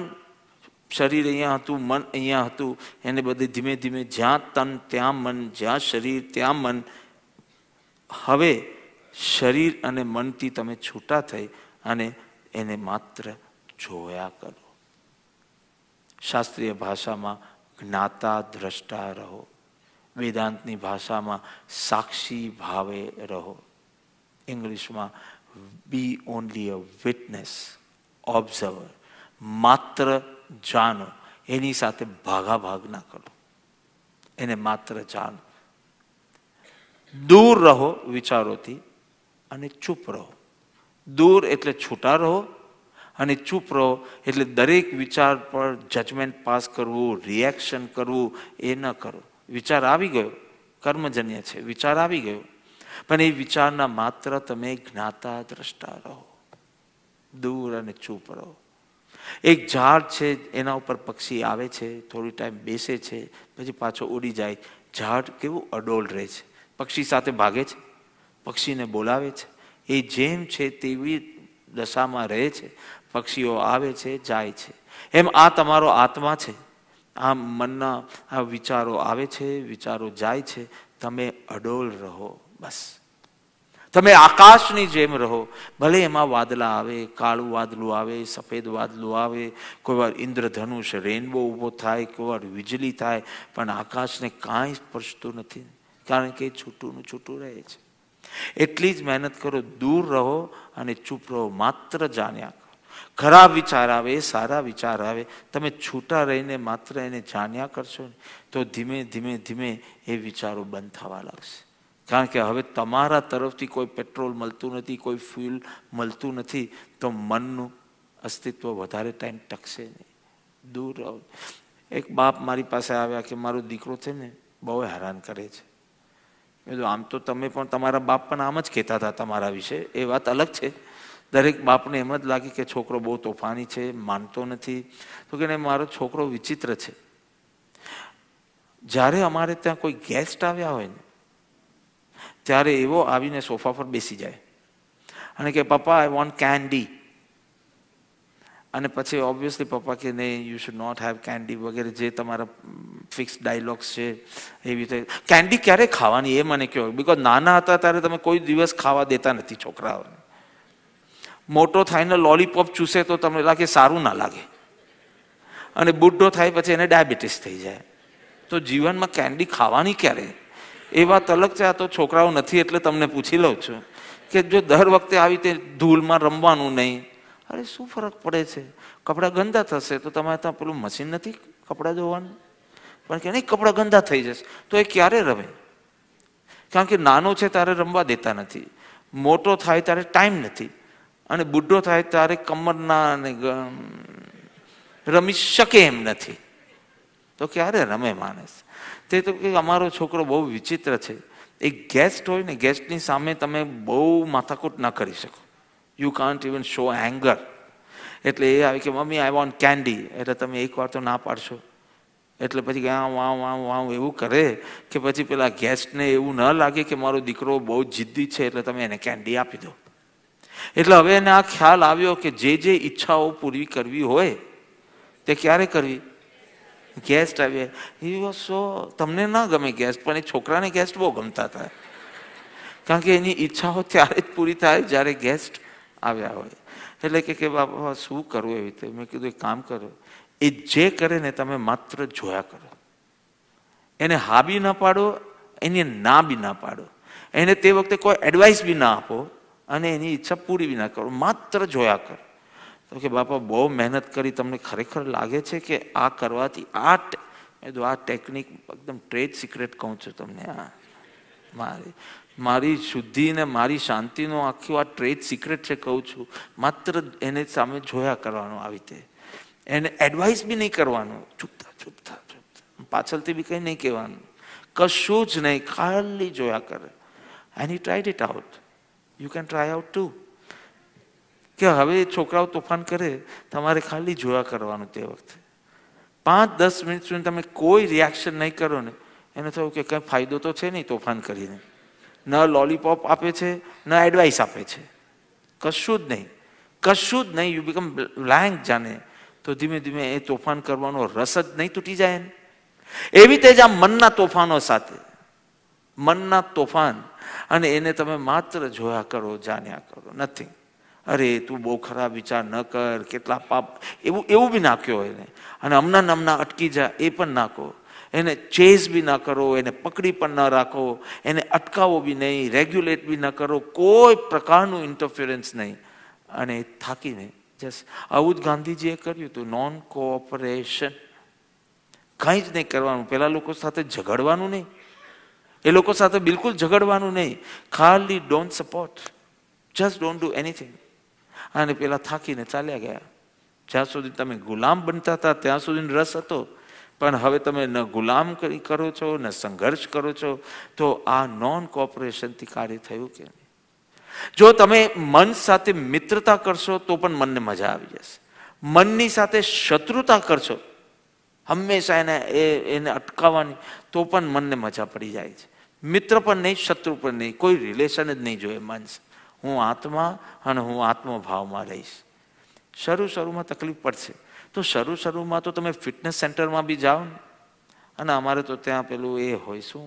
શરીર અહીંયા હતું મન અહીંયા હતું એને બધે ધીમે ધીમે જ્યાં તન ત્યાં મન જ્યાં શરીર ત્યાં મન હવે શરીર અને મનથી તમે છૂટા થઈ અને એને માત્ર જોયા કરો શાસ્ત્રીય ભાષામાં જ્ઞાતા દ્રષ્ટા રહો વેદાંતની ભાષામાં સાક્ષી ભાવે રહો ઇંગ્લિશમાં be only a witness observer માત્ર જાણો એની સાથે ભાગાભાગ ના કરો એને માત્ર જાણો દૂર રહો વિચારોથી અને ચૂપ રહો દૂર એટલે છૂટા રહો અને ચૂપ રહો એટલે દરેક વિચાર પર જજમેન્ટ પાસ કરવું રિએક્શન કરવું એ ન કરો વિચાર આવી ગયો કર્મજન્ય છે વિચાર આવી ગયો પણ એ વિચારના માત્ર તમે જ્ઞાતા દ્રષ્ટા રહો દૂર અને ચૂપ રહો એક ઝાડ છે એના ઉપર પક્ષી આવે છે થોડી ટાઈમ બેસે છે પછી પાછો ઉડી જાય ઝાડ કેવું અડોલ રહે છે પક્ષી સાથે ભાગે છે પક્ષીને બોલાવે છે એ જેમ છે તેવી દશામાં રહે છે પક્ષીઓ આવે છે જાય છે એમ આ તમારો આત્મા છે આ મનના આ વિચારો આવે છે વિચારો જાય છે તમે અડોલ રહો બસ તમે આકાશની જેમ રહો ભલે એમાં વાદળા આવે કાળું વાદળું આવે સફેદ વાદળું આવે કોઈ વાર ઇન્દ્રધનુષ રેનબો ઊભો થાય કોઈ વાર વીજળી થાય પણ આકાશને કાંઈ સ્પર્શતું નથી કારણ કે છૂટુંનું છૂટું રહે છે એટલી જ મહેનત કરો દૂર રહો અને ચૂપ રહો માત્ર જાણ્યા કરો ખરાબ વિચાર આવે એ સારા વિચાર આવે તમે છૂટા રહીને માત્ર એને જાણ્યા કરશો ને તો ધીમે ધીમે ધીમે એ વિચારો બંધ થવા લાગશે કારણ કે હવે તમારા તરફથી કોઈ પેટ્રોલ મળતું નથી કોઈ ફ્યુલ મળતું નથી તો મનનું અસ્તિત્વ વધારે ટાઈમ ટકશે નહીં દૂર રહો એક બાપ મારી પાસે આવ્યા કે મારો દીકરો છે ને બહુ હેરાન કરે છે મેં આમ તો તમે પણ તમારા બાપ પણ આમ જ કહેતા હતા તમારા વિશે એ વાત અલગ છે દરેક બાપને એમ જ લાગે કે છોકરો બહુ તોફાની છે માનતો નથી તો કે મારો છોકરો વિચિત્ર છે જ્યારે અમારે ત્યાં કોઈ ગેસ્ટ આવ્યા હોય ને ત્યારે એવો આવીને સોફા પર બેસી જાય અને કે પપ્પા આઈ વોન્ટ કેન્ડી અને પછી ઓબ્વિયસલી પપ્પા કે નહીં you should not have candy વગેરે જે તમારા ફિક્સ ડાયલોગ્સ છે એવી રીતે કેન્ડી ક્યારે ખાવાની એ મને કહો બિકોઝ નાના હતા ત્યારે તમે કોઈ દિવસ ખાવા દેતા નથી છોકરાઓને મોટો થઈને લોલીપોપ ચૂસે તો તમને લાગે સારું ના લાગે અને બુઢો થાય પછી એને ડાયાબિટીસ થઈ જાય તો જીવનમાં કેન્ડી ખાવાની ક્યારે એ વાત અલગ છે આ તો છોકરાઓ નથી એટલે તમને પૂછી લઉં છું કે જો દર વખતે આવી રીતે ધૂળમાં રમવાનું નહીં અરે શું ફરક પડે છે કપડાં ગંદા થશે તો તમારે ત્યાં પેલું મશીન નથી કપડાં ધોવાનું પણ કે નહીં કપડાં ગંદા થઈ જશે તો એ ક્યારે રમે કારણ કે નાનો છે ત્યારે રમવા દેતા નથી મોટો થાય ત્યારે ટાઈમ નથી અને બુઢો થાય ત્યારે કમરના અને રમી શકે એમ નથી તો ક્યારે રમે માણસ તે તો કે અમારો છોકરો બહુ વિચિત્ર છે એ ગેસ્ટ હોય ને ગેસ્ટની સામે તમે બહુ માથાકૂટ ના કરી શકો you can't even show anger એટલે એ આવી કે મમ્મી આઈ વોન્ટ કેન્ડી એટલે તમે એકવાર તો ના પાડશો એટલે પછી આમ આમ આમ આમ એવું કરે કે પછી પેલા ગેસ્ટને એવું ન લાગે કે મારો દીકરો બહુ જિદ્દી છે એટલે તમે એને કેન્ડી આપી દો એટલે હવે એને આ ખ્યાલ આવ્યો કે જે જે ઈચ્છાઓ પૂરી કરવી હોય તે ક્યારે કરવી ગેસ્ટ આવે એ સો તમને ના ગમે ગેસ્ટ પણ એ છોકરાને ગેસ્ટ બહુ ગમતા હતા કારણ કે એની ઈચ્છાઓ ત્યારે જ પૂરી થાય જ્યારે ગેસ્ટ આવ્યા હોય એટલે કે કે બાપા શું કરવું એવી રીતે મેં કીધું એક કામ કરો એ જે કરે ને તમે માત્ર જોયા કરો એને હા બી ના પાડો એને ના બી ના પાડો એને તે વખતે કોઈ એડવાઇસ બી ના આપો અને એની ઈચ્છા પૂરી બી ના કરો માત્ર જોયા કરો તો કે બાપા બહુ મહેનત કરી તમને ખરેખર લાગે છે કે આ કરવાથી આ આ ટેકનિક એકદમ ટ્રેડ સિક્રેટ કહું છું તમને આ મારી મારી શુદ્ધિને મારી શાંતિનો આખું આ ટ્રેડ સિક્રેટ છે કહું છું માત્ર એને સામે જોયા કરવાનું આવી તે એને એડવાઇસ બી નહીં કરવાનું ચૂપતા ચૂપતા ચૂપતા પાછળથી બી કંઈ નહીં કહેવાનું કશું જ નહીં ખાલી જોયા કરે and you tried it out you can try out too કે હવે છોકરાઓ તોફાન કરે તમારે ખાલી જોયા કરવાનું તે વખતે પાંચ દસ મિનિટ સુધી તમે કોઈ રિએક્શન નહીં કરો ને એને થયું કે કંઈ ફાયદો તો છે નહીં તોફાન કરીને ન લોલીપોપ આપે છે ન એડવાઇસ આપે છે કશું જ નહીં કશું જ નહીં યુ બીકમ બ્લેન્ક જાને તો ધીમે ધીમે એ તોફાન કરવાનો રસ જ નહીં તૂટી જાય ને એવી રીતે જ આ મનના તોફાનો સાથે મનના તોફાન અને એને તમે માત્ર જોયા કરો જાણ્યા કરો નથી અરે તું બહુ ખરાબ વિચાર ન કર કેટલા પાપ એવું એવું બી નાખ્યો એને અને હમણાં હમણાં અટકી જા એ પણ નાખો એને ચેઝ બી ના કરો એને પકડી પણ ન રાખો એને અટકાવો બી નહીં રેગ્યુલેટ બી ન કરો કોઈ પ્રકારનું ઇન્ટરફિયરન્સ નહીં અને થાકીને જસ આવું જ ગાંધીજીએ કર્યું હતું નોન કોઓપરેશન કંઈ જ નહીં કરવાનું પેલા લોકો સાથે ઝઘડવાનું નહીં એ લોકો સાથે બિલકુલ ઝઘડવાનું નહીં ખાલી don't support just don't do anything અને પેલા થાકીને ચાલ્યા ગયા જ્યાં સુધી તમે ગુલામ બનતા હતા ત્યાં સુધી રસ હતો પણ હવે તમે ન ગુલામ કરો છો ન સંઘર્ષ કરો છો તો આ નોન કોઓપરેશનથી કાર્ય થયું કે નહીં જો તમે મન સાથે મિત્રતા કરશો તો પણ મનને મજા આવી જશે મનની સાથે શત્રુતા કરશો હંમેશા એને એ એને અટકાવવાની તો પણ મનને મજા પડી જાય છે મિત્ર પણ નહીં શત્રુ પણ નહીં કોઈ રિલેશન જ નહીં જોઈએ મન હું આત્મા અને હું આત્મભાવમાં રહીશ શરૂ શરૂમાં તકલીફ પડશે તો શરૂ શરૂમાં તો તમે ફિટનેસ સેન્ટરમાં બી જાઓ ને અને અમારે તો ત્યાં પેલું એ હોય શું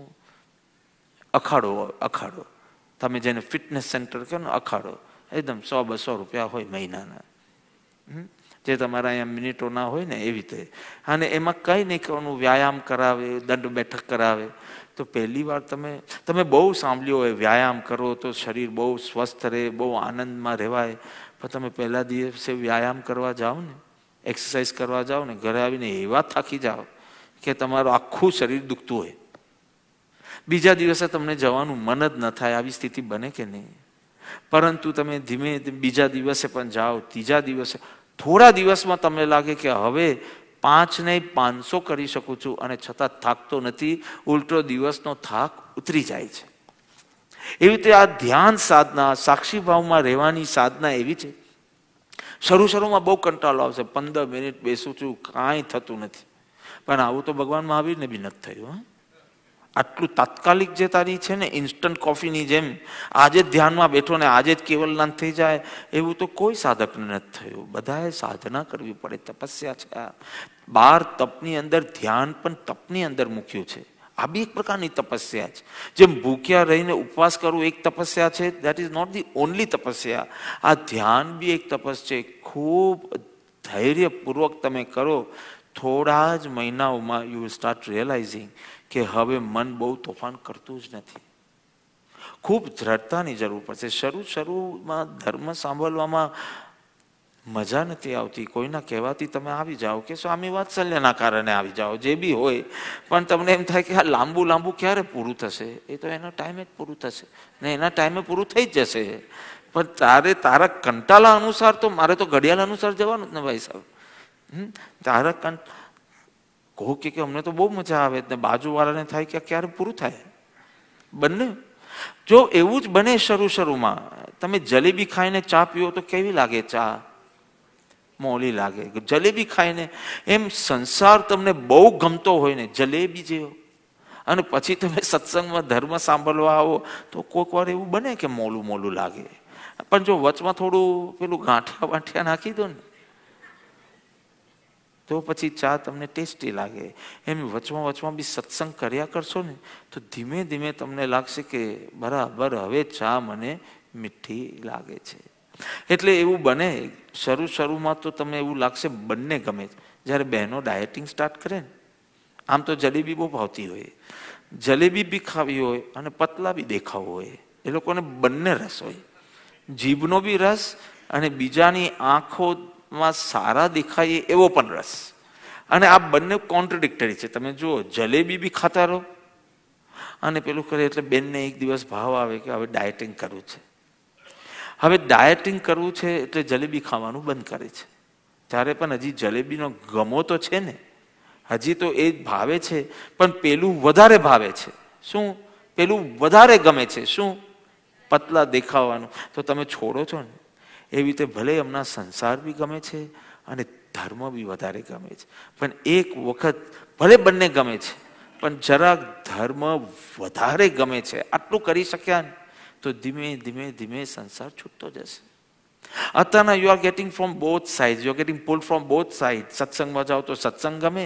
અખાડો અખાડો તમે જેને ફિટનેસ સેન્ટર કહો ને અખાડો એકદમ સો બસો રૂપિયા હોય મહિનાના જે તમારા અહીંયા મિનિટોના હોય ને એવી રીતે અને એમાં કંઈ નહીં કરવાનું વ્યાયામ કરાવે દંડ બેઠક કરાવે તો પહેલી વાર તમે તમે બહુ સાંભળ્યું હોય વ્યાયામ કરો તો શરીર બહુ સ્વસ્થ રહે બહુ આનંદમાં રહેવાય પણ તમે પહેલા દિવસે વ્યાયામ કરવા જાઓ ને એક્સરસાઇઝ કરવા જાઓ ને ઘરે આવીને એવા થાકી જાઓ કે તમારું આખું શરીર દુખતું હોય બીજા દિવસે તમને જવાનું મન જ ન થાય આવી સ્થિતિ બને કે નહીં પરંતુ તમે ધીમે બીજા દિવસે પણ જાઓ ત્રીજા દિવસે થોડા દિવસમાં તમને લાગે કે હવે પાંચ નહીં પાંચસો કરી શકું છું અને છતાં થાકતો નથી ઉલટો દિવસનો થાક ઉતરી જાય છે એવી રીતે આ ધ્યાન સાધના સાક્ષી ભાવમાં રહેવાની સાધના એવી છે શરૂ શરૂમાં બહુ કંટાળો આવશે પંદર મિનિટ બેસું છું કાંઈ થતું નથી પણ આવું તો ભગવાન મહાવીરને બી નથી થયું આટલું તાત્કાલિક જે તારી છે ને ઇન્સ્ટન્ટ કોફીની જેમ આજે જ ધ્યાનમાં બેઠો ને આજે જ કેવલનાથ થઈ જાય એવું તો કોઈ સાધકને નથી થયું બધાએ સાધના કરવી પડે તપસ્યા છે બાર તપની અંદર ધ્યાન પણ તપની અંદર મૂક્યું છે આ બી એક પ્રકારની તપસ્યા છે જેમ ભૂખ્યા રહીને ઉપવાસ કરવું એક તપસ્યા છે that is not the only tapasya આ ધ્યાન બી એક તપસ છે ખૂબ ધૈર્યપૂર્વક તમે કરો થોડા જ મહિનાઓમાં યુ સ્ટાર્ટ રિયલાઇઝિંગ કે હવે મન બહુ તોફાન કરતું જ નથી ખૂબ દ્રઢતાની જરૂર પડશે શરૂ શરૂમાં ધર્મ સાંભળવામાં મજા નથી આવતી કોઈના કહેવાથી તમે આવી જાઓ કે સ્વામી વાત્સલ્યના કારણે આવી જાઓ જે બી હોય પણ તમને એમ થાય કે આ લાંબુ લાંબુ ક્યારે પૂરું થશે એ તો એનો ટાઈમે જ પૂરું થશે ને એના ટાઈમે પૂરું થઈ જ જશે પણ તારે તારા કંટાળા અનુસાર તો મારે તો ઘડિયાળ અનુસાર જવાનું જ ને ભાઈ સાહેબ તારા કંટ કહું કે અમને તો બહુ મજા આવે ને બાજુવાળાને થાય કે ક્યારે પૂરું થાય બંને જો એવું જ બને શરૂ શરૂમાં તમે જલેબી ખાઈને ચા પીઓ તો કેવી લાગે ચા મોલી લાગે જલેબી ખાઈને એમ સંસાર તમને બહુ ગમતો હોય ને જલેબી જેવો અને પછી તમે સત્સંગમાં ધર્મ સાંભળવા આવો તો કોઈક વાર એવું બને કે મોલું મોલું લાગે પણ જો વચમાં થોડું પેલું ગાંઠિયા વાંઠિયા નાખી દો ને તો પછી ચા તમને ટેસ્ટી લાગે એમ વચમાં વચમાં બી સત્સંગ કર્યા કરશો ને તો ધીમે ધીમે તમને લાગશે કે બરાબર હવે ચા મને મીઠી લાગે છે એટલે એવું બને શરૂ શરૂમાં તો તમને એવું લાગશે બંને ગમે જ્યારે બહેનો ડાયટિંગ સ્ટાર્ટ કરે ને આમ તો જલેબી બહુ ભાવતી હોય જલેબી બી ખાવી હોય અને પતલા બી દેખાવું હોય એ લોકોને બંને રસ હોય જીભનો બી રસ અને બીજાની આંખોમાં સારા દેખાય એવો પણ રસ અને આ બંને કોન્ટ્રડિક્ટરી છે તમે જુઓ જલેબી બી ખાતા રહો અને પેલું કરે એટલે બેનને એક દિવસ ભાવ આવે કે હવે ડાયટિંગ કરવું છે હવે ડાયટિંગ કરવું છે એટલે જલેબી ખાવાનું બંધ કરે છે ત્યારે પણ હજી જલેબીનો ગમો તો છે ને હજી તો એ ભાવે છે પણ પેલું વધારે ભાવે છે શું પેલું વધારે ગમે છે શું પતલા દેખાવાનું તો તમે છોડો છો ને એવી રીતે ભલે એમના સંસાર બી ગમે છે અને ધર્મ બી વધારે ગમે છે પણ એક વખત ભલે બંને ગમે છે પણ જરાક ધર્મ વધારે ગમે છે આટલું કરી શક્યા ને તો ધીમે ધીમે ધીમે સંસાર છૂટતો જશે અત્યારના you are getting from both side you are getting pull from both side સત્સંગમાં જાઓ તો સત્સંગ ગમે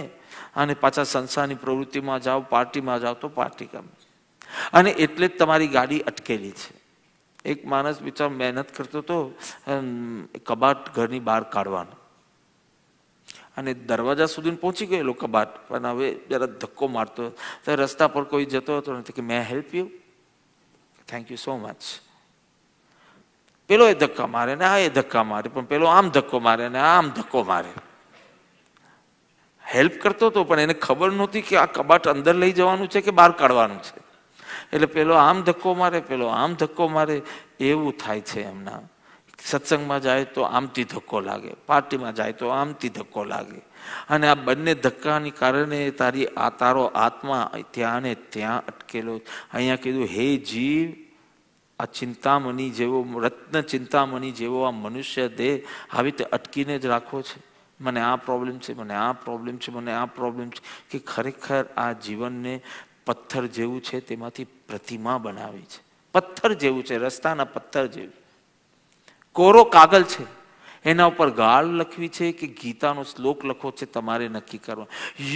અને પાછા સંસારની પ્રવૃત્તિમાં જાઓ પાર્ટીમાં જાઓ તો પાર્ટી ગમે અને એટલે જ તમારી ગાડી અટકેલી છે એક માણસ બિચારો મહેનત કરતો હતો કબાટ ઘરની બહાર કાઢવાનો અને દરવાજા સુધી પહોંચી ગયેલો કબાટ પણ હવે જરા ધક્કો મારતો રસ્તા પર કોઈ જતો હતો ને કે મેં help you thank you so much પેલો એ ધક્કા મારે ને આ એ ધક્કા મારે પણ પેલો આમ ધક્કો મારે ને આમ ધક્કો મારે હેલ્પ કરતો હતો પણ એને ખબર નહોતી કે આ કબાટ અંદર લઈ જવાનું છે કે બહાર કાઢવાનું છે એટલે પેલો આમ ધક્કો મારે પેલો આમ ધક્કો મારે એવું થાય છે એમના સત્સંગમાં જાય તો આમથી ધક્કો લાગે પાર્ટીમાં જાય તો આમથી ધક્કો લાગે અને આ બંને ધક્કાની કારણે તારી આ તારો આત્મા ત્યાં ને ત્યાં રાખેલો અહીંયા કીધું હે જીવ આ ચિંતામણી જેવો રત્ન ચિંતામણી જેવો આ મનુષ્ય દેહ આવી રીતે અટકીને જ રાખવો છે મને આ પ્રોબ્લેમ છે મને આ પ્રોબ્લેમ છે મને આ પ્રોબ્લેમ છે કે ખરેખર આ જીવનને પથ્થર જેવું છે તેમાંથી પ્રતિમા બનાવી છે પથ્થર જેવું છે રસ્તાના પથ્થર જેવું કોરો કાગળ છે એના ઉપર ગાળ લખવી છે કે ગીતાનો શ્લોક લખવો છે તમારે નક્કી કરવા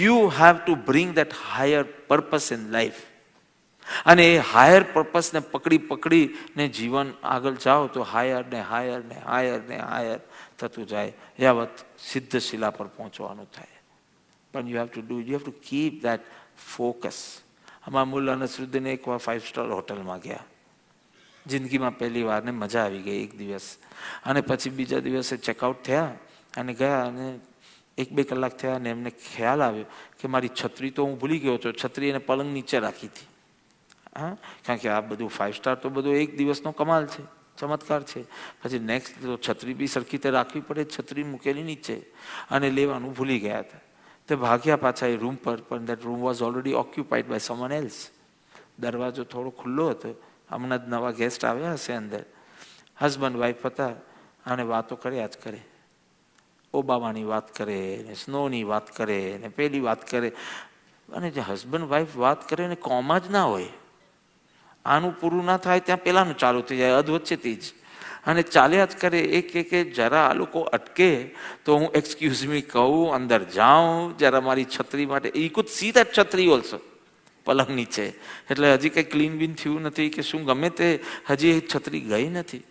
you have to bring that higher purpose in life અને એ હાયર પર્પસને પકડી પકડીને જીવન આગળ જાઓ તો હાયર ને હાયર ને હાયર ને હાયર થતું જાય યાવત સિદ્ધ શિલા પર પહોંચવાનું થાય પણ you have to do you have to keep that focus આમાં મુલ અનસરુદ્દીને એકવાર ફાઇવ સ્ટાર હોટલમાં ગયા જિંદગીમાં પહેલી વાર ને મજા આવી ગઈ એક દિવસ અને પછી બીજા દિવસે ચેકઆઉટ થયા અને ગયા અને એક બે કલાક થયા અને એમને ખ્યાલ આવ્યો કે મારી છત્રી તો હું ભૂલી ગયો હતો છત્રી એને પલંગ નીચે રાખી હતી હા કારણ કે આ બધું ફાઇવ સ્ટાર તો બધું એક દિવસનો કમાલ છે ચમત્કાર છે પછી નેક્સ્ટ તો છત્રી બી સરખી રીતે રાખવી પડે છત્રી મૂકેલી નીચે અને લેવાનું ભૂલી ગયા હતા તે ભાગ્યા પાછા એ રૂમ પર પણ that room was already occupied by someone else દરવાજો થોડો ખુલ્લો હતો હમણાં જ નવા ગેસ્ટ આવ્યા હશે અંદર હસબન્ડ વાઈફ હતા અને વાતો કર્યા જ કરે ઓબામાની વાત કરે ને સ્નોની વાત કરે ને પેલી વાત કરે અને જે હસબન્ડ વાઈફ વાત કરે ને કોમાં જ ના હોય આનું પૂરું ના થાય ત્યાં પહેલાંનું ચાલુ થઈ જાય તે જ અને ચાલ્યા જ કરે એ કે કે જરા આ લોકો અટકે તો હું એક્સક્યુઝ મી કહું અંદર જાઉં જરા મારી છત્રી માટે એ કુદ સીધા છત્રી ઓલસો પલંગ નીચે એટલે હજી કંઈ ક્લીન બીન થયું નથી કે શું ગમે તે હજી એ છત્રી ગઈ નથી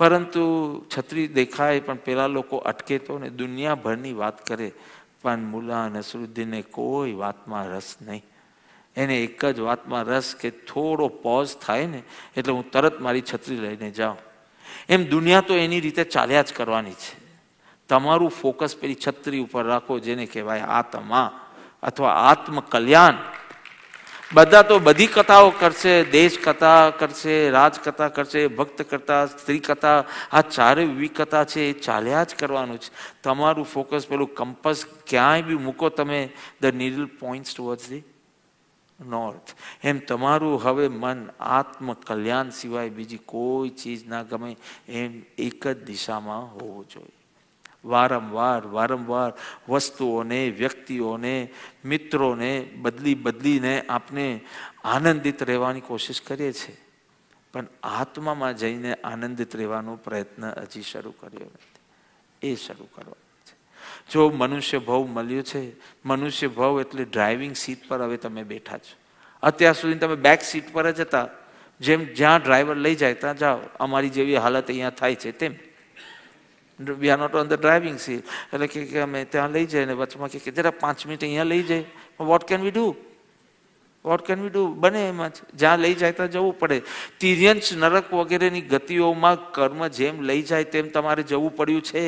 પરંતુ છત્રી દેખાય પણ પેલા લોકો અટકે તો ને દુનિયાભરની વાત કરે પણ મુલા નસરુદ્દીને કોઈ વાતમાં રસ નહીં એને એક જ વાતમાં રસ કે થોડો પોઝ થાય ને એટલે હું તરત મારી છત્રી લઈને જાઉં એમ દુનિયા તો એની રીતે ચાલ્યા જ કરવાની છે તમારું ફોકસ પેલી છત્રી ઉપર રાખો જેને કહેવાય આત્મા અથવા આત્મકલ્યાણ બધા તો બધી કથાઓ કરશે દેશ કથા કરશે રાજકથા કરશે ભક્ત કરતા સ્ત્રી કથા આ ચારે વિકથા છે એ ચાલ્યા જ કરવાનું છે તમારું ફોકસ પેલું કંપસ ક્યાંય બી મૂકો તમે the needle points towards the north એમ તમારું હવે મન આત્મકલ્યાણ સિવાય બીજી કોઈ ચીજ ના ગમે એમ એક જ દિશામાં હોવું જોઈએ વારંવાર વારંવાર વસ્તુઓને વ્યક્તિઓને મિત્રોને બદલી બદલીને આપણે આનંદિત રહેવાની કોશિશ કરીએ છીએ પણ આત્મામાં જઈને આનંદિત રહેવાનો પ્રયત્ન હજી શરૂ કર્યો નથી એ શરૂ કરવા જો મનુષ્ય ભવ મળ્યું છે મનુષ્ય ભવ એટલે ડ્રાઇવિંગ સીટ પર હવે તમે બેઠા છો અત્યાર સુધી તમે બેક સીટ પર જ હતા જેમ જ્યાં ડ્રાઈવર લઈ જાય ત્યાં જાઓ અમારી જેવી હાલત અહીંયા થાય છે તેમ we are not on the driving seat એટલે કે અમે ત્યાં લઈ જઈએ ને વચમાં કે જરા પાંચ મિનિટ અહીંયા લઈ જાય what can we do what can we do બને એમાં જ્યાં લઈ જાય ત્યાં જવું પડે તિર્યંશ નરક વગેરેની ગતિઓમાં કર્મ જેમ લઈ જાય તેમ તમારે જવું પડ્યું છે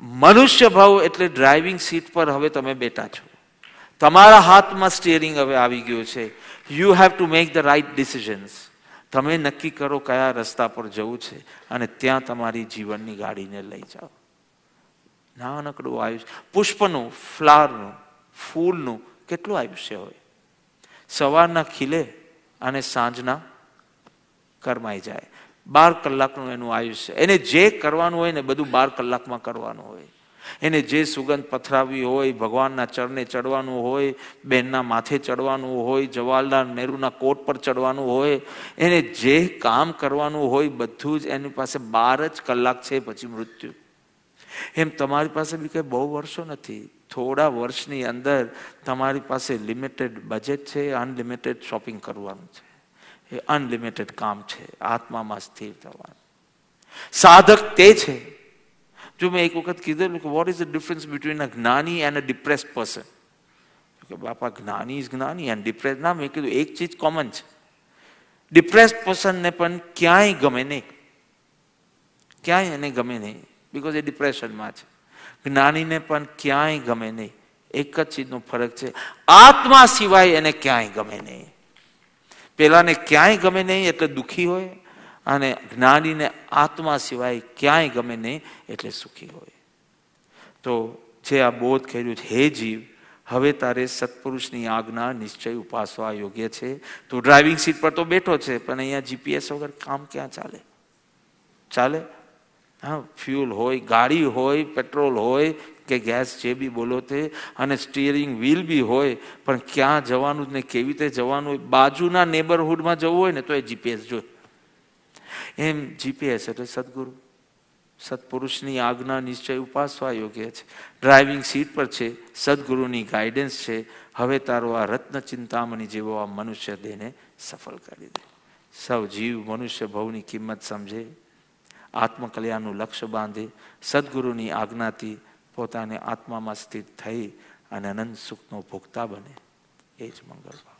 મનુષ્ય ભાવ એટલે ડ્રાઇવિંગ સીટ પર હવે તમે બેઠા છો તમારા હાથમાં સ્ટિયરિંગ હવે આવી ગયું છે you have to make the right decisions તમે નક્કી કરો કયા રસ્તા પર જવું છે અને ત્યાં તમારી જીવનની ગાડીને લઈ જાઓ નાનકડું આયુષ્ય પુષ્પનું ફ્લાવરનું ફૂલનું કેટલું આયુષ્ય હોય સવારના ખીલે અને સાંજના કરમાઈ જાય બાર કલાકનું એનું આયુષ્ય એને જે કરવાનું હોય ને બધું બાર કલાકમાં કરવાનું હોય એને જે સુગંધ પથરાવી હોય ભગવાનના ચરણે ચડવાનું હોય બહેનના માથે ચડવાનું હોય જવાહરલાલ નહેરુના કોટ પર ચડવાનું હોય એને જે કામ કરવાનું હોય બધું જ એની પાસે બાર જ કલાક છે પછી મૃત્યુ એમ તમારી પાસે બી કંઈ બહુ વર્ષો નથી થોડા વર્ષની અંદર તમારી પાસે લિમિટેડ બજેટ છે અનલિમિટેડ શોપિંગ કરવાનું છે એ અનલિમિટેડ કામ છે આત્મામાં સ્થિર થવાનું સાધક તે છે જો મેં એક વખત કીધેલું કે what is the difference between a gyani and a depress person કે બાપા જ્ઞાની ઇઝ જ્ઞાની એન્ડ ડિપ્રેસ ના મેં કીધું એક ચીજ કોમન છે ડિપ્રેસ પર્સનને પણ ક્યાંય ગમે નહીં ક્યાંય એને ગમે નહીં બિકોઝ એ ડિપ્રેશનમાં છે જ્ઞાનીને પણ ક્યાંય ગમે નહીં એક જ ચીજનો ફરક છે આત્મા સિવાય એને ક્યાંય ગમે નહીં પહેલાંને ક્યાંય ગમે નહીં એટલે દુઃખી હોય અને જ્ઞાનીને આત્મા સિવાય ક્યાંય ગમે નહીં એટલે સુખી હોય તો જે આ બોધ કર્યું છે હે જીવ હવે તારે સત્પુરુષની આજ્ઞા નિશ્ચય ઉપાસવા યોગ્ય છે તું ડ્રાઇવિંગ સીટ પર તો બેઠો છે પણ અહીંયા જીપીએસ વગર કામ ક્યાં ચાલે ચાલે હા ફ્યુલ હોય ગાડી હોય પેટ્રોલ હોય કે ગેસ જે બી બોલો તે અને સ્ટીયરિંગ વ્હીલ બી હોય પણ ક્યાં જવાનું ને કેવી રીતે જવાનું હોય બાજુના નેબરહુડમાં જવું હોય ને તો એ જીપીએસ જોઈએ એમ જીપીએસ એટલે સદગુરુ સત્પુરુષની આજ્ઞા નિશ્ચય ઉપાસવા યોગ્ય છે ડ્રાઇવિંગ સીટ પર છે સદગુરુની ગાઈડન્સ છે હવે તારો આ રત્ન ચિંતામણી જેવો આ મનુષ્ય દેહને સફળ કરી દે સૌ જીવ મનુષ્ય ભવની કિંમત સમજે આત્મકલ્યાણનું લક્ષ્ય બાંધે સદગુરુની આજ્ઞાથી પોતાની આત્મામાં સ્થિત થઈ અને અનંત સુખનો ભોગતા બને એ જ મંગળ ભાવ